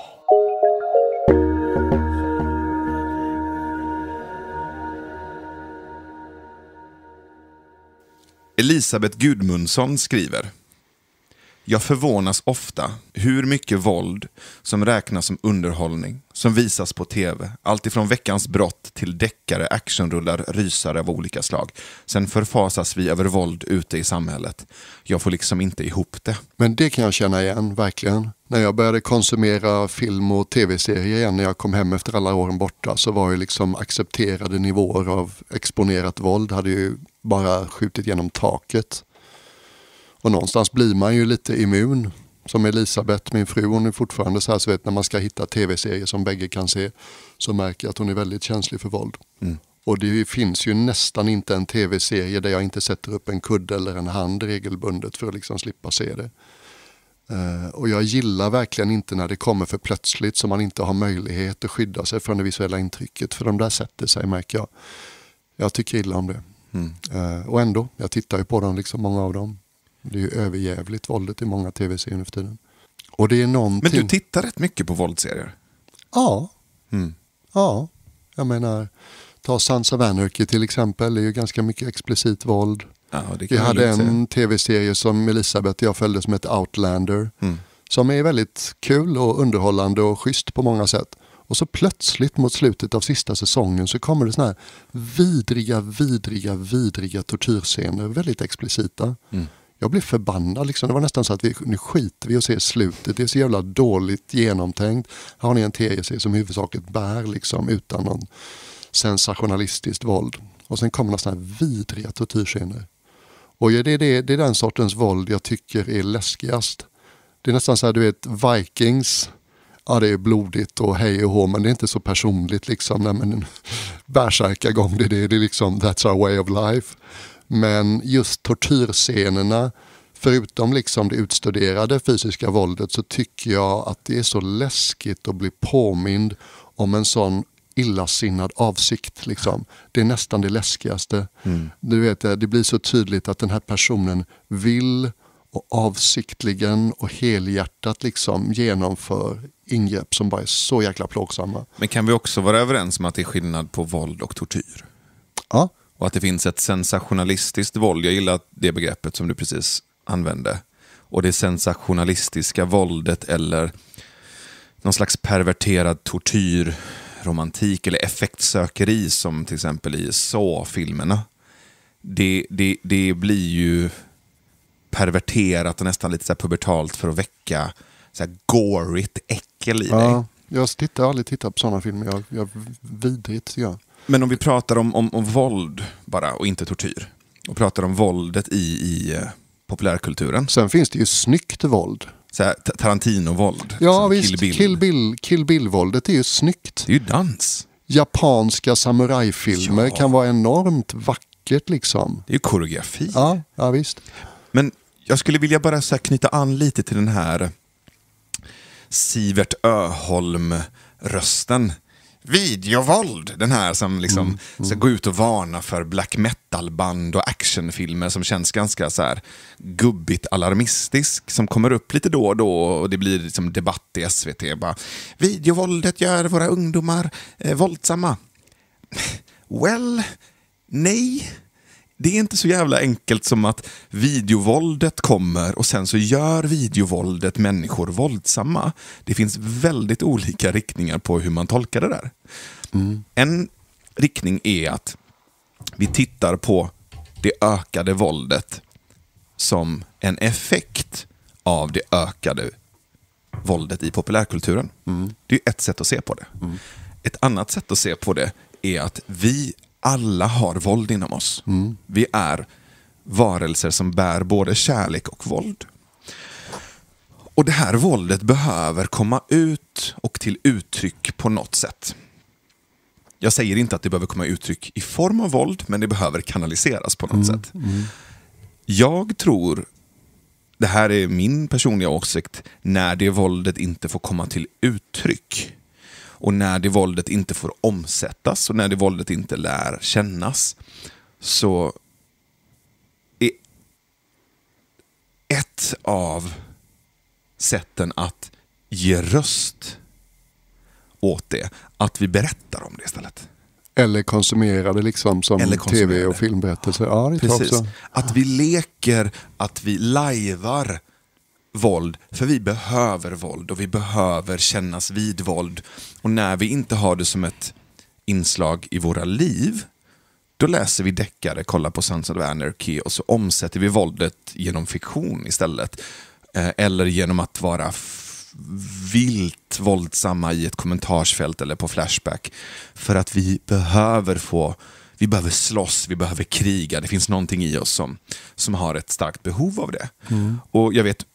Elisabeth Gudmundsson skriver jag förvånas ofta hur mycket våld som räknas som underhållning, som visas på tv. Allt ifrån Veckans brott till deckare, actionrullar, rysare av olika slag. Sen förfasas vi över våld ute i samhället. Jag får liksom inte ihop det. Men det kan jag känna igen, verkligen. När jag började konsumera film och tv-serier igen när jag kom hem efter alla åren borta så var ju liksom accepterade nivåer av exponerat våld hade ju bara skjutit genom taket. Och någonstans blir man ju lite immun. Som Elisabeth, min fru, hon är fortfarande så här, så vet när man ska hitta tv-serier som bägge kan se, så märker jag att hon är väldigt känslig för våld. Mm. Och det finns ju nästan inte en tv-serie där jag inte sätter upp en kudde eller en hand regelbundet för att liksom slippa se det. Uh, och jag gillar verkligen inte när det kommer för plötsligt så man inte har möjlighet att skydda sig från det visuella intrycket. För de där sätter sig märker jag. Jag tycker illa om det. Mm. Uh, och ändå, jag tittar ju på dem, liksom många av dem. Det är ju överjävligt våldet i många tv-serier nu för tiden. Och det är någonting... Men du tittar rätt mycket på våldsserier? Ja. Mm. Ja. Jag menar, ta Sons of Anarchy till exempel. Det är ju ganska mycket explicit våld. Ja, Vi hade en tv-serie som Elisabeth och jag följde som hette Outlander. Mm. Som är väldigt kul och underhållande och schysst på många sätt. Och så plötsligt mot slutet av sista säsongen så kommer det såna här vidriga, vidriga, vidriga tortyrscener. Väldigt explicita. Mm. Jag blev förbannad. Liksom. Det var nästan så att vi, nu skiter vi och ser slutet. Det är så jävla dåligt genomtänkt. Här har ni en TEC som huvudsakligen bär liksom, utan någon sensationalistiskt våld. Och sen kommer några sådana vidriga tortyrscener. Och det, det, det är den sortens våld jag tycker är läskigast. Det är nästan så här, du vet, Vikings ja det är blodigt och hej och hå, men det är inte så personligt liksom. bärsärkagång, det är det, det är liksom that's our way of life. Men just tortyrscenerna, förutom liksom det utstuderade fysiska våldet så tycker jag att det är så läskigt att bli påmind om en sån illasinnad avsikt. Liksom. Det är nästan det läskigaste. Mm. Du vet, det blir så tydligt att den här personen vill och avsiktligen och helhjärtat liksom genomför ingrepp som bara är så jäkla plågsamma. Men kan vi också vara överens om att det är skillnad på våld och tortyr? Ja. Och att det finns ett sensationalistiskt våld, jag gillar det begreppet som du precis använde. Och det sensationalistiska våldet eller någon slags perverterad tortyrromantik eller effektsökeri som till exempel i Saw-filmerna. Det, det, det blir ju perverterat och nästan lite så pubertalt för att väcka så här gorigt äckel i dig. jag har aldrig tittat på sådana filmer. Jag, jag vidrigt tycker jag. Men om vi pratar om, om, om våld bara och inte tortyr. Och pratar om våldet i, i eh, populärkulturen. Sen finns det ju snyggt våld. Tarantino-våld. Ja visst, Kill Bill. Kill, Bill, Kill Bill är ju snyggt. Det är ju dans. Japanska samurajfilmer ja. kan vara enormt vackert liksom. Det är ju koreografi. Ja, ja visst. Men jag skulle vilja bara så knyta an lite till den här Sivert Öholm-rösten videovåld. Den här som liksom mm. Mm. ska gå ut och varna för black metal-band och actionfilmer som känns ganska så här gubbigt alarmistisk. Som kommer upp lite då och då och det blir liksom debatt i SVT. Bara, Videovåldet gör våra ungdomar eh, våldsamma. Well, nej det är inte så jävla enkelt som att videovåldet kommer och sen så gör videovåldet människor våldsamma. Det finns väldigt olika riktningar på hur man tolkar det där. Mm. En riktning är att vi tittar på det ökade våldet som en effekt av det ökade våldet i populärkulturen. Mm. Det är ett sätt att se på det. Mm. Ett annat sätt att se på det är att vi alla har våld inom oss. Mm. Vi är varelser som bär både kärlek och våld. Och det här våldet behöver komma ut och till uttryck på något sätt. Jag säger inte att det behöver komma uttryck i form av våld, men det behöver kanaliseras på något mm. sätt. Mm. Jag tror, det här är min personliga åsikt, när det våldet inte får komma till uttryck och när det våldet inte får omsättas och när det våldet inte lär kännas så är ett av sätten att ge röst åt det, att vi berättar om det istället. Eller konsumerade liksom som tv och filmberättelser. Ja, Precis. Också. Att vi leker, att vi lajvar våld, för vi behöver våld och vi behöver kännas vid våld. Och när vi inte har det som ett inslag i våra liv, då läser vi deckare, kollar på Sons of Anarchy och så omsätter vi våldet genom fiktion istället. Eh, eller genom att vara vilt våldsamma i ett kommentarsfält eller på Flashback. För att vi behöver få, vi behöver slåss, vi behöver kriga. Det finns någonting i oss som, som har ett starkt behov av det. Mm. Och jag vet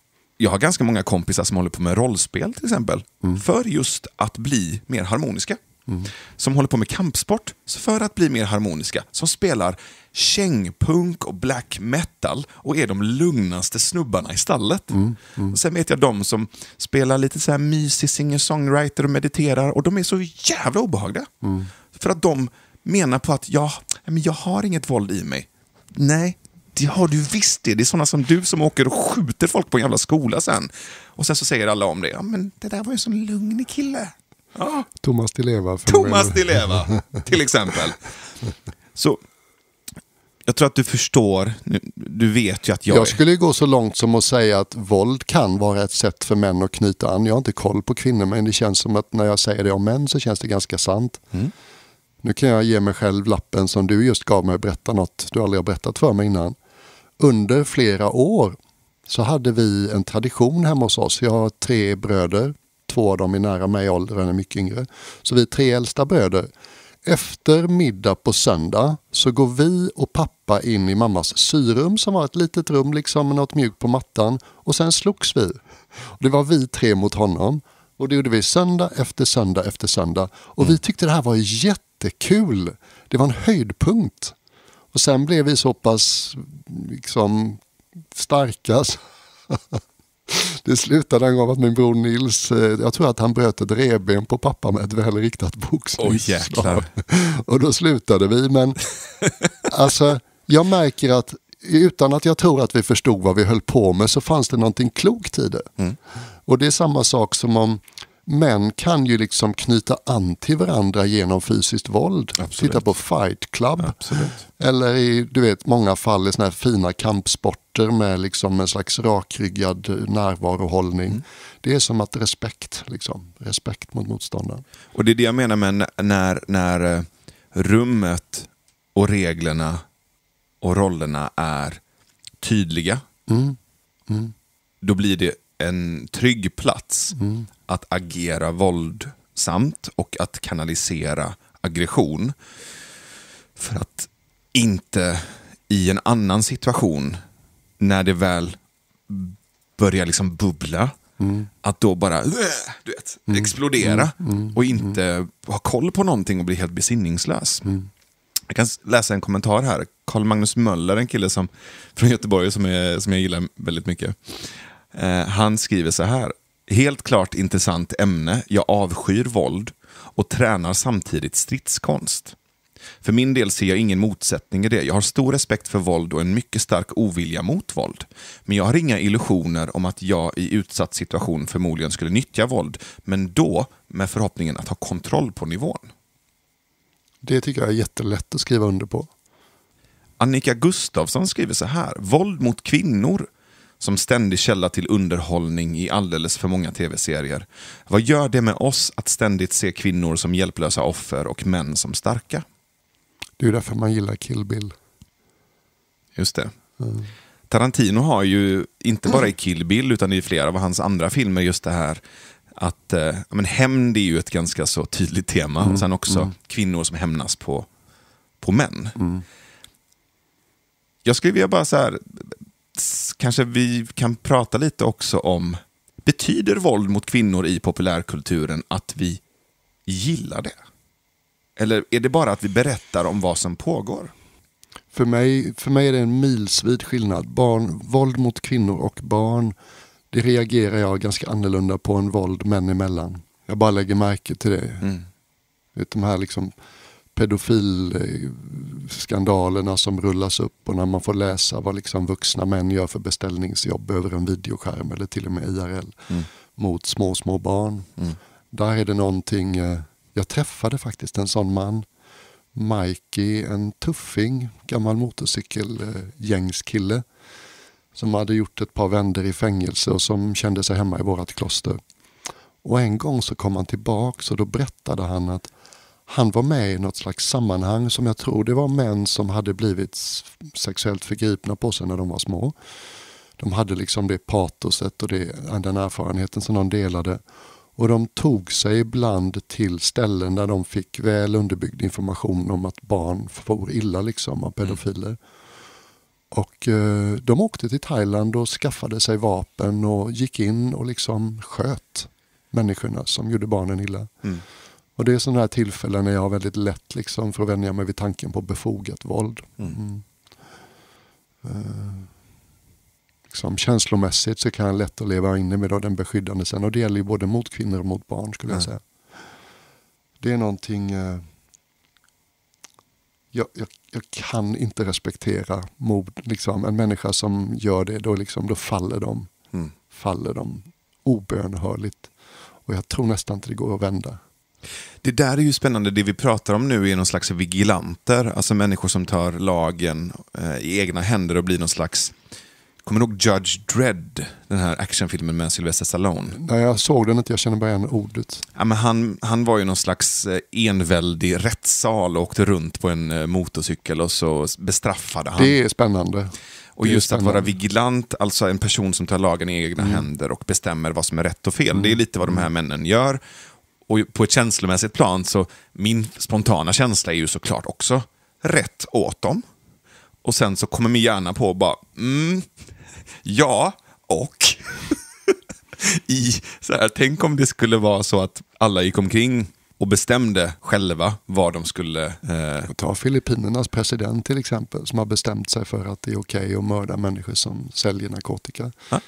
jag har ganska många kompisar som håller på med rollspel till exempel. Mm. För just att bli mer harmoniska. Mm. Som håller på med kampsport för att bli mer harmoniska. Som spelar kängpunk och black metal och är de lugnaste snubbarna i stallet. Mm, mm. Och sen vet jag de som spelar lite så här mysig singer-songwriter och mediterar och de är så jävla obehagliga. Mm. För att de menar på att ja, jag har inget våld i mig. Nej, det har du visst det. Det är sådana som du som åker och skjuter folk på en jävla skola sen. Och sen så säger alla om det. Ja, men det där var ju en sån lugn kille. Ja. Thomas Di Leva. Thomas Di Leva, till exempel. Så jag tror att du förstår, du vet ju att jag Jag skulle gå så långt som att säga att våld kan vara ett sätt för män att knyta an. Jag har inte koll på kvinnor men det känns som att när jag säger det om män så känns det ganska sant. Mm. Nu kan jag ge mig själv lappen som du just gav mig och berätta något du aldrig har berättat för mig innan under flera år så hade vi en tradition hemma hos oss. Jag har tre bröder, två av dem är nära mig i åldern, är mycket yngre. Så vi är tre äldsta bröder. Efter middag på söndag så går vi och pappa in i mammas syrum som var ett litet rum liksom med något mjukt på mattan och sen slogs vi. Det var vi tre mot honom och det gjorde vi söndag efter söndag efter söndag och mm. vi tyckte det här var jättekul. Det var en höjdpunkt. Och sen blev vi så pass liksom, starka det slutade en gång att min bror Nils, eh, jag tror att han bröt ett revben på pappa med ett väl riktat boxningsslag. Oh, och då slutade vi, men alltså, jag märker att utan att jag tror att vi förstod vad vi höll på med så fanns det någonting klokt i det. Mm. Och det är samma sak som om män kan ju liksom knyta an till varandra genom fysiskt våld. Absolut. Titta på Fight Club. Absolut. Eller i du vet, många fall i såna här fina kampsporter med liksom en slags rakryggad eh, närvarohållning. Mm. Det är som att respekt, liksom. respekt mot motståndaren. Och det är det jag menar med när, när eh, rummet och reglerna och rollerna är tydliga. Mm. Mm. Då blir det en trygg plats mm. att agera våldsamt och att kanalisera aggression. För att inte i en annan situation, när det väl börjar liksom bubbla, mm. att då bara äh, du vet, mm. explodera mm. Mm. och mm. inte ha koll på någonting och bli helt besinningslös. Jag kan läsa en kommentar här. karl Magnus Möller, en kille som, från Göteborg som, är, som jag gillar väldigt mycket. Eh, han skriver så här. Helt klart intressant ämne. Jag avskyr våld och tränar samtidigt stridskonst. För min del ser jag ingen motsättning i det. Jag har stor respekt för våld och en mycket stark ovilja mot våld. Men jag har inga illusioner om att jag i utsatt situation förmodligen skulle nyttja våld, men då med förhoppningen att ha kontroll på nivån. Det tycker jag är jättelätt att skriva under på. Annika Gustafsson skriver så här. Våld mot kvinnor som ständig källa till underhållning i alldeles för många tv-serier. Vad gör det med oss att ständigt se kvinnor som hjälplösa offer och män som starka? Det är därför man gillar Kill Bill. Just det. Mm. Tarantino har ju, inte bara i Kill Bill utan i flera av hans andra filmer, just det här att eh, hämnd är ju ett ganska så tydligt tema. Mm. Och sen också mm. kvinnor som hämnas på, på män. Mm. Jag skulle vilja bara så här, kanske vi kan prata lite också om, betyder våld mot kvinnor i populärkulturen att vi gillar det? Eller är det bara att vi berättar om vad som pågår? För mig, för mig är det en milsvid skillnad. Barn, våld mot kvinnor och barn, det reagerar jag ganska annorlunda på än våld män emellan. Jag bara lägger märke till det. Mm. De här liksom pedofil eh, skandalerna som rullas upp och när man får läsa vad liksom vuxna män gör för beställningsjobb över en videoskärm eller till och med IRL mm. mot små, små barn. Mm. Där är det någonting, eh, jag träffade faktiskt en sån man, Mikey, en tuffing, gammal motorcykelgängskille som hade gjort ett par vänder i fängelse och som kände sig hemma i vårt kloster. Och en gång så kom han tillbaks och då berättade han att han var med i något slags sammanhang som jag tror det var män som hade blivit sexuellt förgripna på sig när de var små. De hade liksom det patoset och det, den erfarenheten som de delade. Och de tog sig ibland till ställen där de fick väl underbyggd information om att barn får illa liksom av mm. pedofiler. Mm. Och eh, de åkte till Thailand och skaffade sig vapen och gick in och liksom sköt människorna som gjorde barnen illa. Mm. Och det är sådana här tillfällen när jag har väldigt lätt liksom för att vänja mig vid tanken på befogat våld. Mm. Uh, liksom, känslomässigt så kan jag lätt att leva inne med då, den beskyddande sen. Och det gäller ju både mot kvinnor och mot barn skulle jag säga. Det är någonting uh, jag, jag, jag, kan inte respektera mod. Liksom. En människa som gör det, då, liksom, då faller de. Mm. Faller de obönhörligt. Och jag tror nästan inte det går att vända. Det där är ju spännande. Det vi pratar om nu är någon slags vigilanter. Alltså människor som tar lagen eh, i egna händer och blir någon slags... Kommer du ihåg Judge Dredd? Den här actionfilmen med Sylvester Stallone. Nej, jag såg den inte. Jag känner bara igen ordet. Ja, men han, han var ju någon slags eh, enväldig rättssal och åkte runt på en eh, motorcykel och så bestraffade han. Det är spännande. Och just att vara vigilant, alltså en person som tar lagen i egna mm. händer och bestämmer vad som är rätt och fel. Mm. Det är mm. lite vad de här mm. männen gör. Och på ett känslomässigt plan så, min spontana känsla är ju såklart också rätt åt dem. Och sen så kommer min hjärna på bara, mm, ja och. I, så här, tänk om det skulle vara så att alla gick omkring och bestämde själva vad de skulle... Eh... Ta Filippinernas president till exempel, som har bestämt sig för att det är okej okay att mörda människor som säljer narkotika. Ha?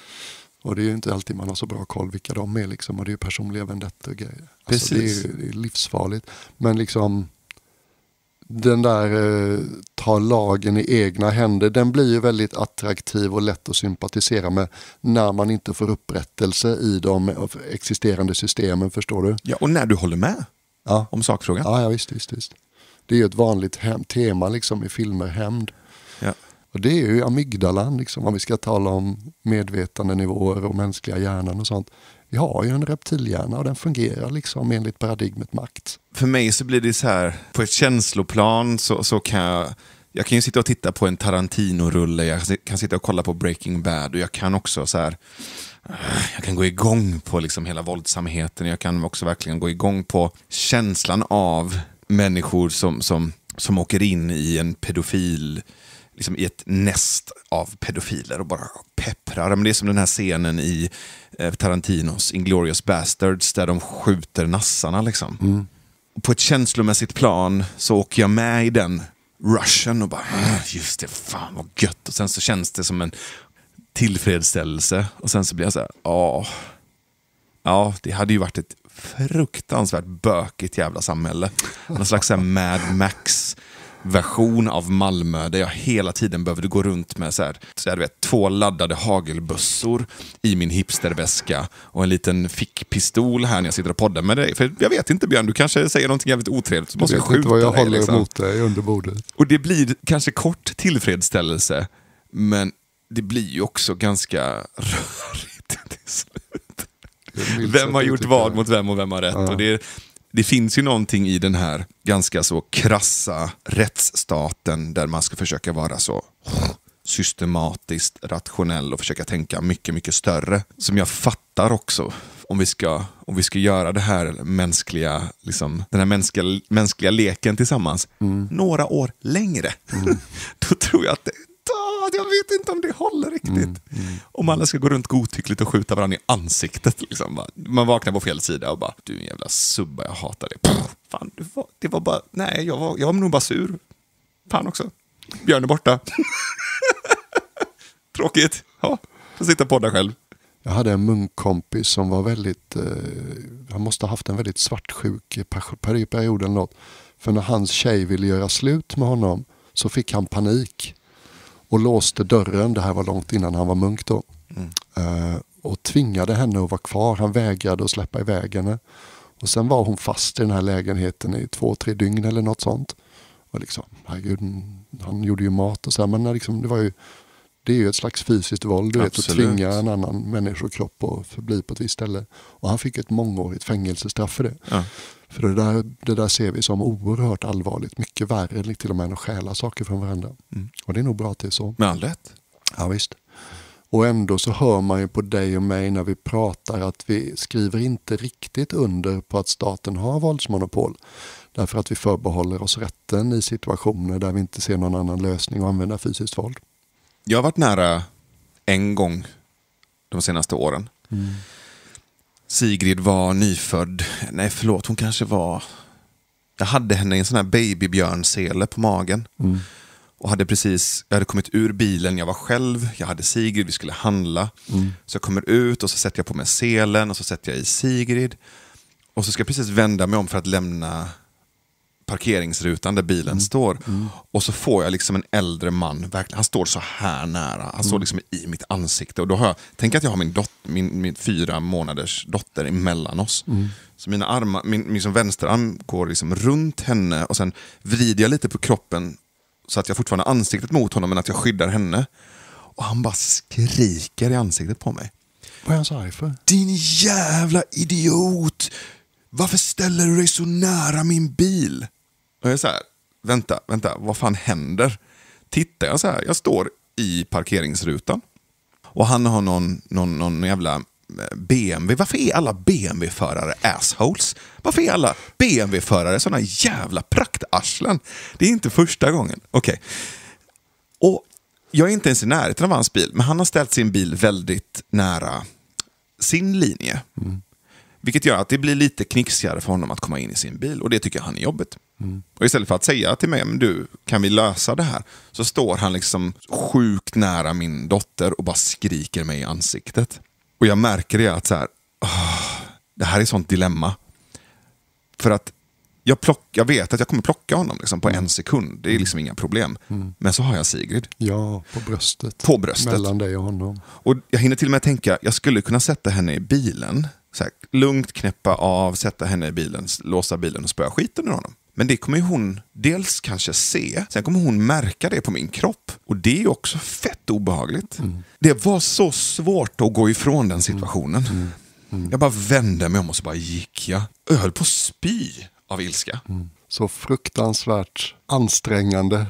Och det är ju inte alltid man har så bra koll vilka de är liksom. Och det är ju personliga vendettor och grejer. Precis. Alltså, det, är, det är livsfarligt. Men liksom den där eh, ta lagen i egna händer, den blir ju väldigt attraktiv och lätt att sympatisera med när man inte får upprättelse i de existerande systemen, förstår du? Ja, och när du håller med ja. om sakfrågan. Ja, ja visst, visst, visst. Det är ju ett vanligt hem, tema liksom, i filmer, hämnd. Ja. Och det är ju amygdalan, liksom, om vi ska tala om medvetandenivåer och mänskliga hjärnan och sånt. Vi har ju en reptilhjärna och den fungerar liksom enligt paradigmet makt. För mig så blir det så här, på ett känsloplan så, så kan jag jag kan ju sitta och titta på en Tarantino-rulle, jag kan sitta och kolla på Breaking Bad och jag kan också så här, äh, jag kan gå igång på liksom hela våldsamheten. Jag kan också verkligen gå igång på känslan av människor som, som, som åker in i en pedofil liksom i ett näst av pedofiler och bara pepprar. Men det är som den här scenen i eh, Tarantinos Inglorious Bastards där de skjuter nassarna. Liksom. Mm. På ett känslomässigt plan så åker jag med i den rushen och bara, ah, just det, fan vad gött. Och sen så känns det som en tillfredsställelse. Och sen så blir jag så här, ja. Ah. Ja, det hade ju varit ett fruktansvärt bökigt jävla samhälle. Någon slags så här Mad Max version av Malmö där jag hela tiden behövde gå runt med så här, så här, vet, två laddade hagelbössor i min hipsterväska och en liten fickpistol här när jag sitter och poddar med dig. För jag vet inte Björn, du kanske säger någonting jävligt otrevligt så måste jag skjuta inte vad jag dig, håller liksom. emot dig under bordet. Och det blir kanske kort tillfredsställelse, men det blir ju också ganska rörigt till slut. Vem har gjort vad mot vem och vem har rätt? Ja. Och det, är, det finns ju någonting i den här ganska så krassa rättsstaten där man ska försöka vara så systematiskt rationell och försöka tänka mycket, mycket större. Som jag fattar också, om vi ska, om vi ska göra det här mänskliga, liksom, den här mänskliga, mänskliga leken tillsammans, mm. några år längre. Mm. Då tror jag att det, jag vet inte om det håller riktigt. Mm, mm. Om alla ska gå runt godtyckligt och skjuta varandra i ansiktet. Liksom. Man vaknar på fel sida och bara, du är en jävla subba, jag hatar dig. fan, det var, det var bara, nej, jag var, jag var nog bara sur. Fan också. Björn är borta. Tråkigt. Ja, får sitta på där själv. Jag hade en munkkompis som var väldigt, eh, han måste ha haft en väldigt svartsjuk period eller något. För när hans tjej ville göra slut med honom så fick han panik och låste dörren, det här var långt innan han var munk då, mm. Eh, och tvingade henne att vara kvar. Han vägrade att släppa iväg henne. Och sen var hon fast i den här lägenheten i två, tre dygn eller något sånt. Och liksom, herregud, han gjorde ju mat och så här, men liksom, det var ju det är ju ett slags fysiskt våld, du Absolut. vet, att tvinga en annan människokropp att förbli på ett visst ställe. Och han fick ett mångårigt fängelsestraff för det. Ja. För det där, det där ser vi som oerhört allvarligt, mycket värre till och med än att stjäla saker från varandra. Mm. Och det är nog bra att det är så. Med all rätt. Ja, visst. Och ändå så hör man ju på dig och mig när vi pratar att vi skriver inte riktigt under på att staten har våldsmonopol. Därför att vi förbehåller oss rätten i situationer där vi inte ser någon annan lösning att använda fysiskt våld jag har varit nära en gång de senaste åren. Mm. Sigrid var nyfödd. Nej, förlåt, hon kanske var... Jag hade henne i en sån här babybjörnsele på magen. Mm. Och hade precis, jag hade kommit ur bilen, jag var själv, jag hade Sigrid, vi skulle handla. Mm. Så jag kommer ut och så sätter jag på mig selen och så sätter jag i Sigrid. Och så ska jag precis vända mig om för att lämna parkeringsrutan där bilen mm. står. Mm. Och så får jag liksom en äldre man, han står så här nära, han står mm. liksom i mitt ansikte. Och då har jag, tänk att jag har min, dot, min, min fyra månaders dotter emellan oss. Mm. Så mina armar, min, min liksom vänsterarm går liksom runt henne och sen vrider jag lite på kroppen så att jag fortfarande har ansiktet mot honom men att jag skyddar henne. Och han bara skriker i ansiktet på mig. Vad är han så arg för? Din jävla idiot! Varför ställer du dig så nära min bil? Och jag är så här, vänta, vänta, vad fan händer? Tittar jag så här, jag står i parkeringsrutan och han har någon, någon, någon jävla eh, BMW. Varför är alla BMW-förare assholes? Varför är alla BMW-förare sådana jävla praktarslen? Det är inte första gången. Okej. Okay. Och jag är inte ens i närheten av hans bil, men han har ställt sin bil väldigt nära sin linje. Mm. Vilket gör att det blir lite knixigare för honom att komma in i sin bil och det tycker han är jobbigt. Mm. Och istället för att säga till mig, men du, kan vi lösa det här? Så står han liksom sjukt nära min dotter och bara skriker mig i ansiktet. Och jag märker det att så här, oh, det här är sånt dilemma. För att jag, plock, jag vet att jag kommer plocka honom liksom på mm. en sekund, det är liksom inga problem. Mm. Men så har jag Sigrid. Ja, på bröstet. På bröstet. Mellan dig och honom. Och jag hinner till och med tänka, jag skulle kunna sätta henne i bilen så här, lugnt knäppa av, sätta henne i bilen, låsa bilen och spöa skiten ur honom. Men det kommer hon dels kanske se, sen kommer hon märka det på min kropp. Och det är också fett obehagligt. Mm. Det var så svårt att gå ifrån den mm. situationen. Mm. Mm. Jag bara vände mig om och så bara gick jag. Jag höll på att spy av ilska. Mm. Så fruktansvärt ansträngande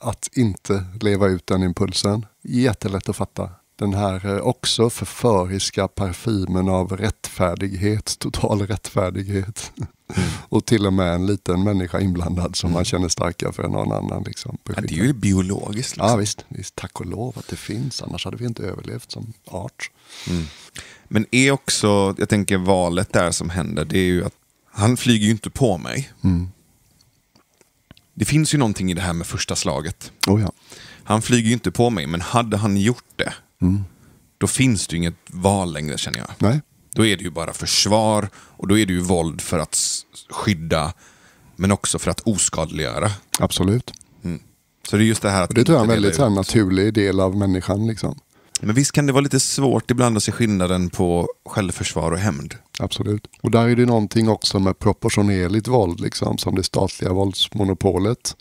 att inte leva ut den impulsen. Jättelätt att fatta den här eh, också förföriska parfymen av rättfärdighet, total rättfärdighet. Mm. och till och med en liten människa inblandad som man mm. känner starkare för än någon annan. Liksom, ja, det är ju biologiskt. Liksom. Ja, visst, visst, Tack och lov att det finns, annars hade vi inte överlevt som art. Mm. Men är också, jag tänker valet där som händer, det är ju att han flyger ju inte på mig. Mm. Det finns ju någonting i det här med första slaget. Oh ja. Han flyger ju inte på mig, men hade han gjort det Mm. Då finns det ju inget val längre känner jag. Nej. Då är det ju bara försvar och då är det ju våld för att skydda men också för att oskadliggöra. Absolut. Mm. Så det är just det här att... Och det tror jag är en väldigt här, naturlig del av människan. Liksom. Men visst kan det vara lite svårt ibland att se skillnaden på självförsvar och hämnd? Absolut. Och där är det någonting också med proportionerligt våld, liksom, som det statliga våldsmonopolet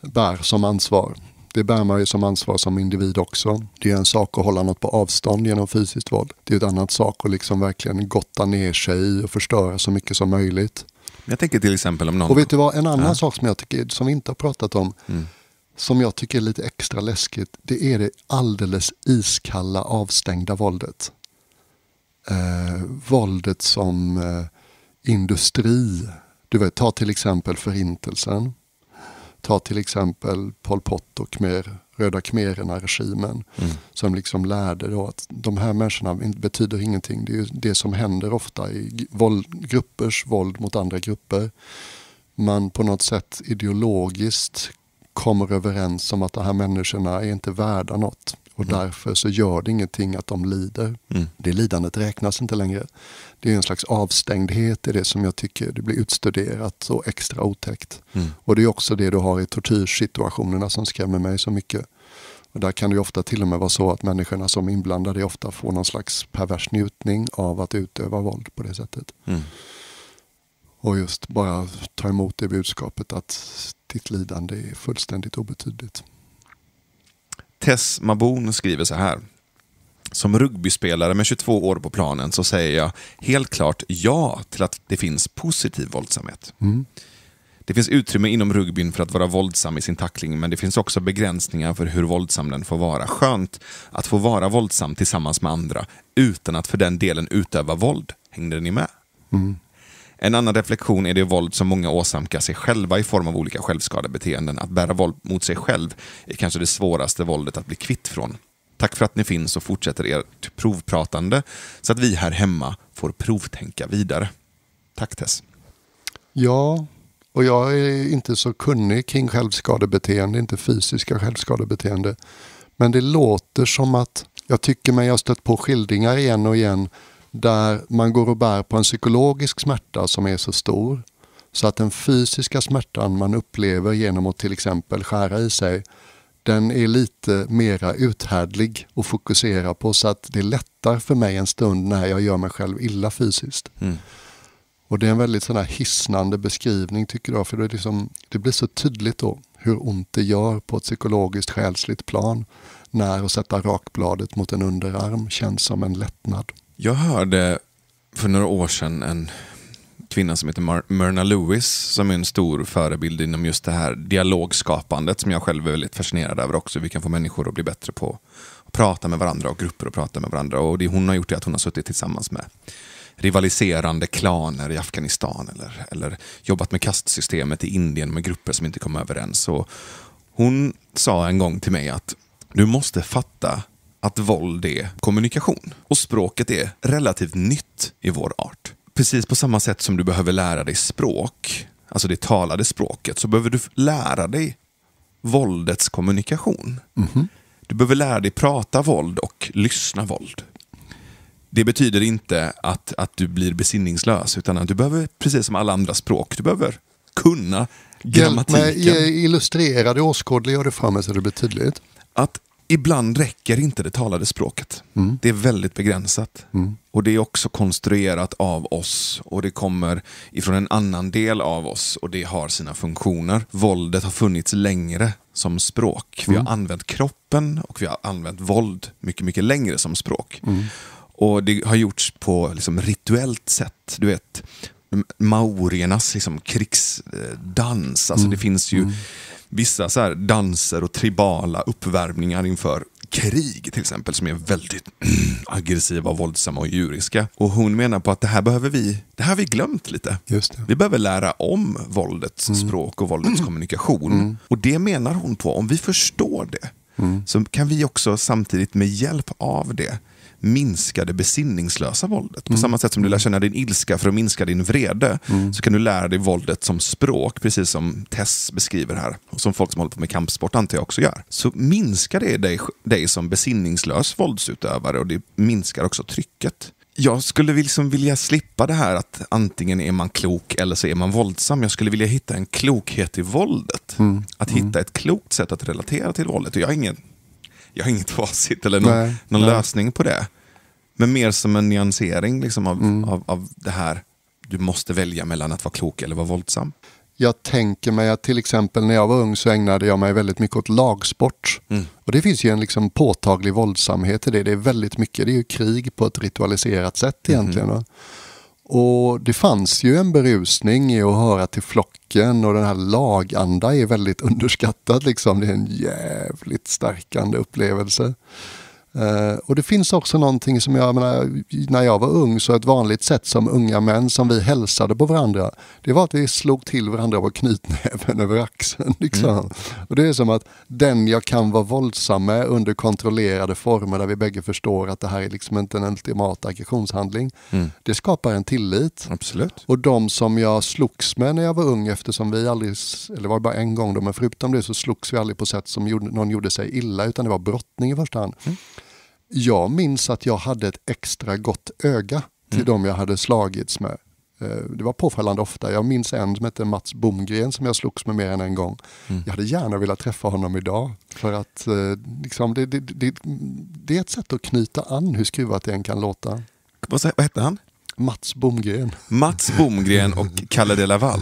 bär som ansvar. Det bär man ju som ansvar som individ också. Det är en sak att hålla något på avstånd genom fysiskt våld. Det är en annan sak att liksom verkligen gotta ner sig och förstöra så mycket som möjligt. Jag tänker till exempel om någon... Och vet du vad, en annan ja. sak som jag tycker, som vi inte har pratat om, mm. som jag tycker är lite extra läskigt, det är det alldeles iskalla avstängda våldet. Eh, våldet som eh, industri. Du vet, ta till exempel förintelsen. Ta till exempel Pol Pot och Khmer, Röda khmererna-regimen mm. som liksom lärde då att de här människorna betyder ingenting. Det är det som händer ofta i våld, gruppers våld mot andra grupper. Man på något sätt ideologiskt kommer överens om att de här människorna är inte värda något. Och mm. därför så gör det ingenting att de lider. Mm. Det lidandet räknas inte längre. Det är en slags avstängdhet i det som jag tycker det blir utstuderat och extra otäckt. Mm. Och det är också det du har i tortyrsituationerna som skrämmer mig så mycket. Och där kan det ofta till och med vara så att människorna som är inblandade ofta får någon slags pervers njutning av att utöva våld på det sättet. Mm. Och just bara ta emot det budskapet att ditt lidande är fullständigt obetydligt. Tess Mabon skriver så här. Som rugbyspelare med 22 år på planen så säger jag helt klart ja till att det finns positiv våldsamhet. Mm. Det finns utrymme inom rugbyn för att vara våldsam i sin tackling, men det finns också begränsningar för hur våldsam den får vara. Skönt att få vara våldsam tillsammans med andra utan att för den delen utöva våld. Hängde ni med? Mm. En annan reflektion är det våld som många åsamkar sig själva i form av olika självskadebeteenden. Att bära våld mot sig själv är kanske det svåraste våldet att bli kvitt från. Tack för att ni finns och fortsätter ert provpratande så att vi här hemma får provtänka vidare. Tack Tess. Ja, och jag är inte så kunnig kring självskadebeteende, inte fysiska självskadebeteende. Men det låter som att jag tycker mig ha stött på skildringar igen och igen där man går och bär på en psykologisk smärta som är så stor så att den fysiska smärtan man upplever genom att till exempel skära i sig, den är lite mera uthärdlig att fokusera på så att det lättar för mig en stund när jag gör mig själv illa fysiskt. Mm. Och det är en väldigt sån här hisnande beskrivning tycker jag, för det, liksom, det blir så tydligt då hur ont det gör på ett psykologiskt själsligt plan när att sätta rakbladet mot en underarm känns som en lättnad. Jag hörde för några år sedan en kvinna som heter Mar Myrna Lewis som är en stor förebild inom just det här dialogskapandet som jag själv är väldigt fascinerad över också. Vi kan få människor att bli bättre på att prata med varandra och grupper att prata med varandra. Och det hon har gjort är att hon har suttit tillsammans med rivaliserande klaner i Afghanistan eller, eller jobbat med kastsystemet i Indien med grupper som inte kom överens. Och hon sa en gång till mig att du måste fatta att våld är kommunikation. Och språket är relativt nytt i vår art. Precis på samma sätt som du behöver lära dig språk, alltså det talade språket, så behöver du lära dig våldets kommunikation. Mm -hmm. Du behöver lära dig prata våld och lyssna våld. Det betyder inte att, att du blir besinningslös, utan att du behöver, precis som alla andra språk, du behöver kunna grammatiken. Hjälp mig, illustrera det, åskådliggör det för mig så det blir tydligt. Att ibland räcker inte det talade språket. Mm. Det är väldigt begränsat. Mm. Och det är också konstruerat av oss och det kommer ifrån en annan del av oss och det har sina funktioner. Våldet har funnits längre som språk. Vi har mm. använt kroppen och vi har använt våld mycket, mycket längre som språk. Mm. Och det har gjorts på liksom rituellt sätt. Du vet, maoriernas liksom krigsdans. Alltså mm. det finns ju mm vissa så danser och tribala uppvärmningar inför krig till exempel som är väldigt aggressiva, våldsamma och djuriska. Och hon menar på att det här behöver vi, det här har vi glömt lite. Vi behöver lära om våldets mm. språk och våldets mm. kommunikation. Mm. Och det menar hon på, om vi förstår det, mm. så kan vi också samtidigt med hjälp av det minska det besinningslösa våldet. På mm. samma sätt som du lär känna din ilska för att minska din vrede, mm. så kan du lära dig våldet som språk, precis som Tess beskriver här. Och som folk som håller på med kampsport antar jag också gör. Så minskar det dig, dig som besinningslös våldsutövare och det minskar också trycket jag skulle liksom vilja slippa det här att antingen är man klok eller så är man våldsam. Jag skulle vilja hitta en klokhet i våldet. Mm. Att hitta mm. ett klokt sätt att relatera till våldet. Och jag har ingen jag har inget facit eller någon, nej, någon nej. lösning på det. Men mer som en nyansering liksom av, mm. av, av det här, du måste välja mellan att vara klok eller vara våldsam. Jag tänker mig att till exempel när jag var ung så ägnade jag mig väldigt mycket åt lagsport. Mm. Och det finns ju en liksom påtaglig våldsamhet i det. Det är väldigt mycket, det är ju krig på ett ritualiserat sätt mhm. egentligen. Mm. Och det fanns ju en berusning i att höra till flocken och den här laganda är väldigt underskattad. Liksom. Det är en jävligt stärkande upplevelse. Eh, och det finns också någonting som jag, menar, när jag var ung, så ett vanligt sätt som unga män som vi hälsade på varandra, det var att vi slog till varandra på knytnäven över axeln. Liksom. Mm. Och det är som att den jag kan vara våldsam med under kontrollerade former där vi bägge förstår att det här är liksom inte en ultimat aggressionshandling. Mm. Det skapar en tillit. Absolut. Och de som jag slogs med när jag var ung, eftersom vi aldrig, eller var det bara en gång då, men förutom det så slogs vi aldrig på sätt som gjorde, någon gjorde sig illa, utan det var brottning i första hand. Mm jag minns att jag hade ett extra gott öga till mm. de jag hade slagits med. Eh, det var påfallande ofta. Jag minns en som hette Mats Bomgren som jag slogs med mer än en gång. Mm. Jag hade gärna velat träffa honom idag. För att eh, liksom, det, det, det, det, är ett sätt att knyta an hur skruvat det än kan låta. vad hette han? Mats Bomgren. Mats Bomgren och Kalle de Laval.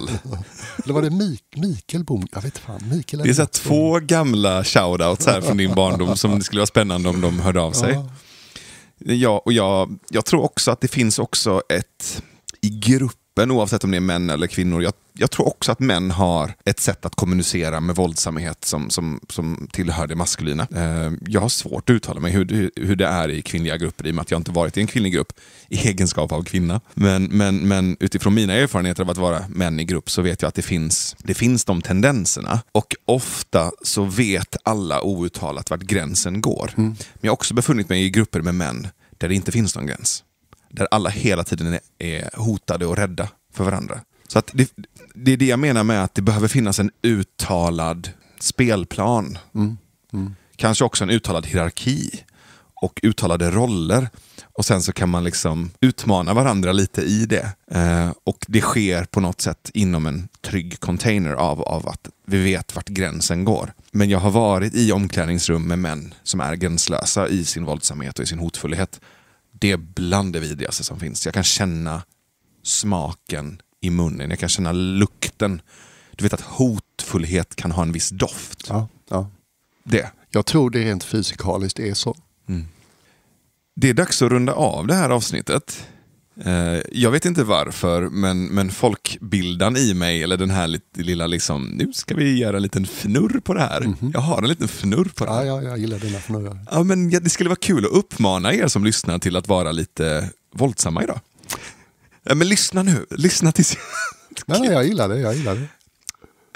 Eller var det Mik Mikael Bomgren? Jag vet fan. Mikael det är så två gamla shoutouts här från din barndom som det skulle vara spännande om de hörde av sig. Ja, ja och jag, jag tror också att det finns också ett i grupp gruppen, oavsett om det är män eller kvinnor. Jag, jag tror också att män har ett sätt att kommunicera med våldsamhet som, som, som tillhör det maskulina. Eh, jag har svårt att uttala mig hur, hur det är i kvinnliga grupper i och med att jag inte varit i en kvinnlig grupp i egenskap av kvinna. Men, men, men utifrån mina erfarenheter av att vara män i grupp så vet jag att det finns, det finns de tendenserna. Och ofta så vet alla outtalat vart gränsen går. Mm. Men jag har också befunnit mig i grupper med män där det inte finns någon gräns där alla hela tiden är hotade och rädda för varandra. Så att det, det är det jag menar med att det behöver finnas en uttalad spelplan. Mm. Mm. Kanske också en uttalad hierarki och uttalade roller. Och sen så kan man liksom utmana varandra lite i det. Eh, och det sker på något sätt inom en trygg container av, av att vi vet vart gränsen går. Men jag har varit i omklädningsrum med män som är gränslösa i sin våldsamhet och i sin hotfullhet det är bland det vidrigaste som finns. Jag kan känna smaken i munnen, jag kan känna lukten. Du vet att hotfullhet kan ha en viss doft. Ja, ja. Det. Jag tror det rent fysikaliskt är så. Mm. Det är dags att runda av det här avsnittet. Eh, jag vet inte varför, men, men folkbildan i mig, eller den här lilla liksom, nu ska vi göra en liten fnurr på det här. Mm -hmm. Jag har en liten fnurr på det här. Ja, ja jag gillar dina fnurrar. Ja, men det skulle vara kul att uppmana er som lyssnar till att vara lite våldsamma idag. Ja, men lyssna nu, lyssna tills... nej, nej, jag gillar det, jag gillar det.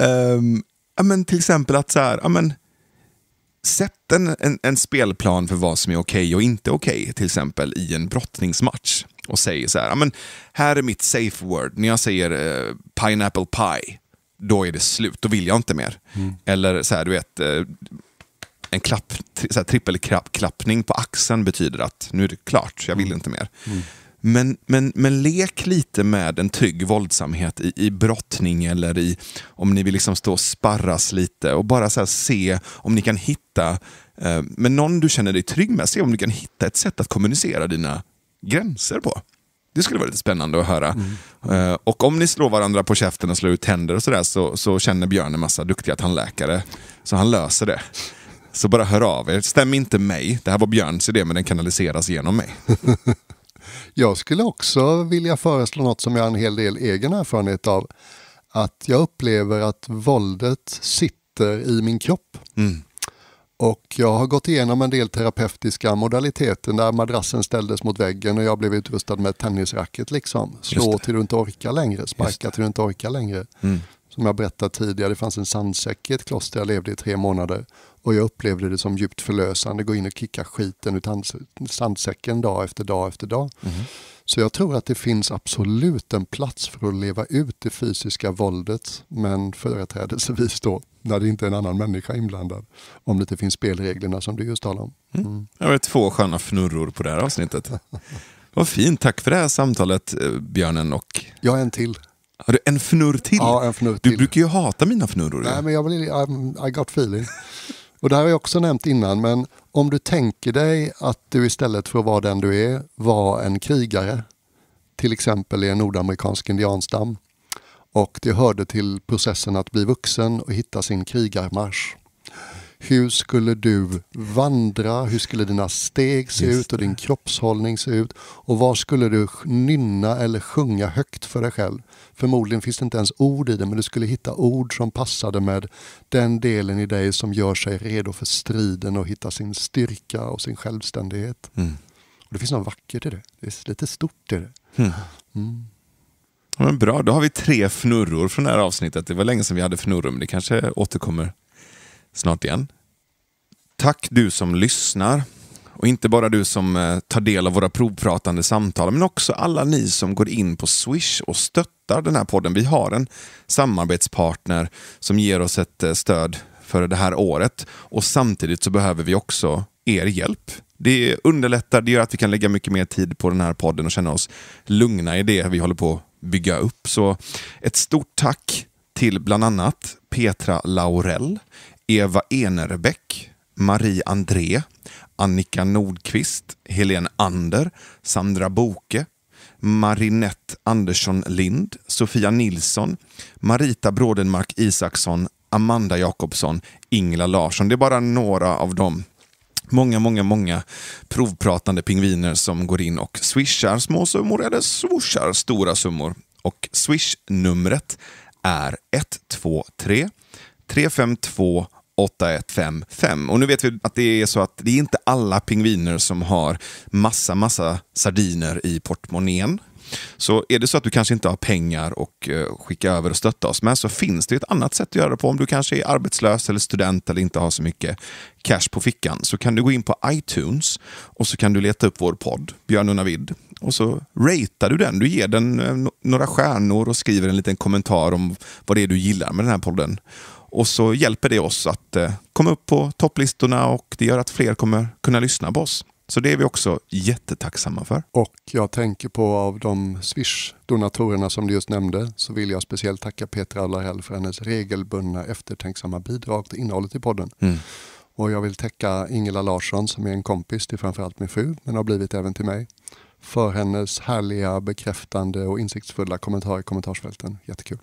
Um, ja, men till exempel att så här, ja, men, sätt en, en, en spelplan för vad som är okej okay och inte okej, okay, till exempel i en brottningsmatch och säger så här, men här är mitt safe word. När jag säger eh, pineapple pie, då är det slut. Då vill jag inte mer. Mm. Eller så här, du vet, eh, en klapp, så här, trippelklappning på axeln betyder att nu är det klart, jag vill mm. inte mer. Mm. Men, men, men lek lite med en trygg våldsamhet i, i brottning eller i om ni vill liksom stå och sparras lite och bara så se om ni kan hitta eh, med någon du känner dig trygg med, se om du kan hitta ett sätt att kommunicera dina gränser på. Det skulle vara lite spännande att höra. Mm. Uh, och om ni slår varandra på käften och slår ut tänder och sådär så, så känner Björn en massa duktiga tandläkare. Så han löser det. Så bara hör av er. Stäm inte mig. Det här var Björns idé men den kanaliseras genom mig. jag skulle också vilja föreslå något som jag har en hel del egen erfarenhet av. Att jag upplever att våldet sitter i min kropp. Mm. Och jag har gått igenom en del terapeutiska modaliteter där madrassen ställdes mot väggen och jag blev utrustad med tennisracket. Liksom. Slå till du inte orkar längre, sparka till du inte orkar längre. Mm. Som jag berättade tidigare, det fanns en sandsäck i ett kloster jag levde i tre månader och jag upplevde det som djupt förlösande, gå in och kicka skiten ur sandsäcken dag efter dag efter dag. Mm. Så jag tror att det finns absolut en plats för att leva ut det fysiska våldet, men företrädesvis då när det inte är en annan människa inblandad. Om det inte finns spelreglerna som du just talade om. Mm. Mm. Det var två sköna fnurror på det här avsnittet. Vad fint, tack för det här samtalet eh, Björnen och... Jag har en till. Har du en fnurr till? Ja, en fnurr till. Du brukar ju hata mina fnurror. Nej, men jag vill, I got feeling. och det här har jag också nämnt innan, men om du tänker dig att du istället för att vara den du är, var en krigare. Till exempel i en nordamerikansk indianstam och det hörde till processen att bli vuxen och hitta sin krigarmarsch. Hur skulle du vandra? Hur skulle dina steg se ut och din kroppshållning se ut? Och vad skulle du nynna eller sjunga högt för dig själv? Förmodligen finns det inte ens ord i det, men du skulle hitta ord som passade med den delen i dig som gör sig redo för striden och hitta sin styrka och sin självständighet. Mm. Och det finns något vackert i det. Det är lite stort i det. Hm. Mm. Mm men bra, då har vi tre fnurror från det här avsnittet. Det var länge sedan vi hade fnurror, men det kanske återkommer snart igen. Tack du som lyssnar. Och inte bara du som eh, tar del av våra provpratande samtal, men också alla ni som går in på Swish och stöttar den här podden. Vi har en samarbetspartner som ger oss ett eh, stöd för det här året och samtidigt så behöver vi också er hjälp. Det underlättar, det gör att vi kan lägga mycket mer tid på den här podden och känna oss lugna i det vi håller på bygga upp. Så ett stort tack till bland annat Petra Laurell, Eva Enerbäck, Marie André, Annika Nordqvist, Helene Ander, Sandra Boke, Marinette Andersson Lind, Sofia Nilsson, Marita Brådenmark Isaksson, Amanda Jakobsson, Ingela Larsson. Det är bara några av dem många, många, många provpratande pingviner som går in och swishar småsummor eller swooshar stora summor. Och swishnumret är 123 352 8155. Och nu vet vi att det är så att det är inte alla pingviner som har massa, massa sardiner i portmonnän. Så är det så att du kanske inte har pengar och eh, skicka över och stötta oss med så finns det ett annat sätt att göra det på. Om du kanske är arbetslös eller student eller inte har så mycket cash på fickan så kan du gå in på iTunes och så kan du leta upp vår podd, Björn och Navid. Och så ratear du den. Du ger den eh, några stjärnor och skriver en liten kommentar om vad det är du gillar med den här podden. Och så hjälper det oss att eh, komma upp på topplistorna och det gör att fler kommer kunna lyssna på oss. Så det är vi också jättetacksamma för. Och jag tänker på av de Swish-donatorerna som du just nämnde så vill jag speciellt tacka Petra Allarell för hennes regelbundna eftertänksamma bidrag till innehållet i podden. Mm. Och jag vill täcka Ingela Larsson som är en kompis till framförallt min fru men har blivit även till mig för hennes härliga, bekräftande och insiktsfulla kommentarer i kommentarsfälten. Jättekul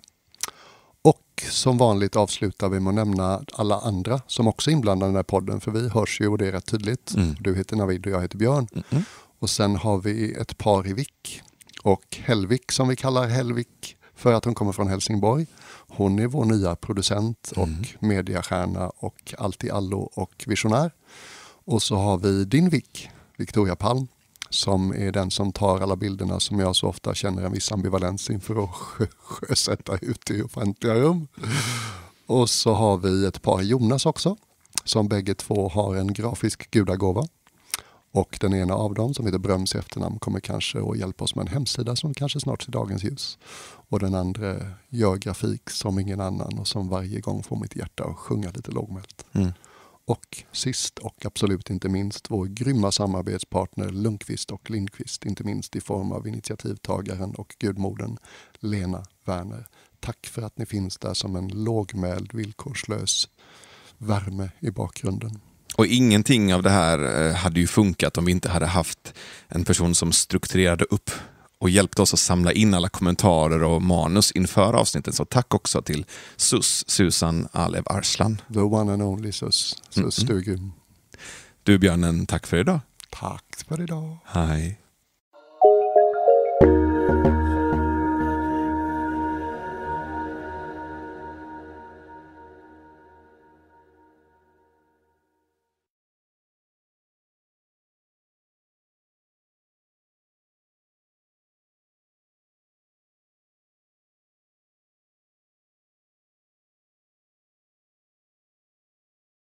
som vanligt avslutar vi med att nämna alla andra som också är inblandade i den här podden, för vi hörs ju och det är rätt tydligt. Mm. Du heter Navid och jag heter Björn. Mm. Och sen har vi ett par i Vick och Helvik som vi kallar Helvik för att hon kommer från Helsingborg. Hon är vår nya producent och mm. mediastjärna och allt i allo och visionär. Och så har vi din Vick, Victoria Palm, som är den som tar alla bilderna som jag så ofta känner en viss ambivalens inför att sjösätta ut i offentliga rum. Och så har vi ett par Jonas också, som bägge två har en grafisk gudagåva. Och den ena av dem, som heter Bröms efternamn, kommer kanske att hjälpa oss med en hemsida som kanske snart ser dagens ljus. Och den andra gör grafik som ingen annan och som varje gång får mitt hjärta att sjunga lite lågmält. Mm. Och sist och absolut inte minst vår grymma samarbetspartner Lundqvist och Lindqvist, inte minst i form av initiativtagaren och gudmodern Lena Werner. Tack för att ni finns där som en lågmäld, villkorslös värme i bakgrunden. Och ingenting av det här eh, hade ju funkat om vi inte hade haft en person som strukturerade upp och hjälpte oss att samla in alla kommentarer och manus inför avsnitten. Så tack också till SUS, Susan Alev Arslan. The one and only SUS, mm, SUS mm -mm. Du Björnen, tack för idag. Tack för idag. Hej.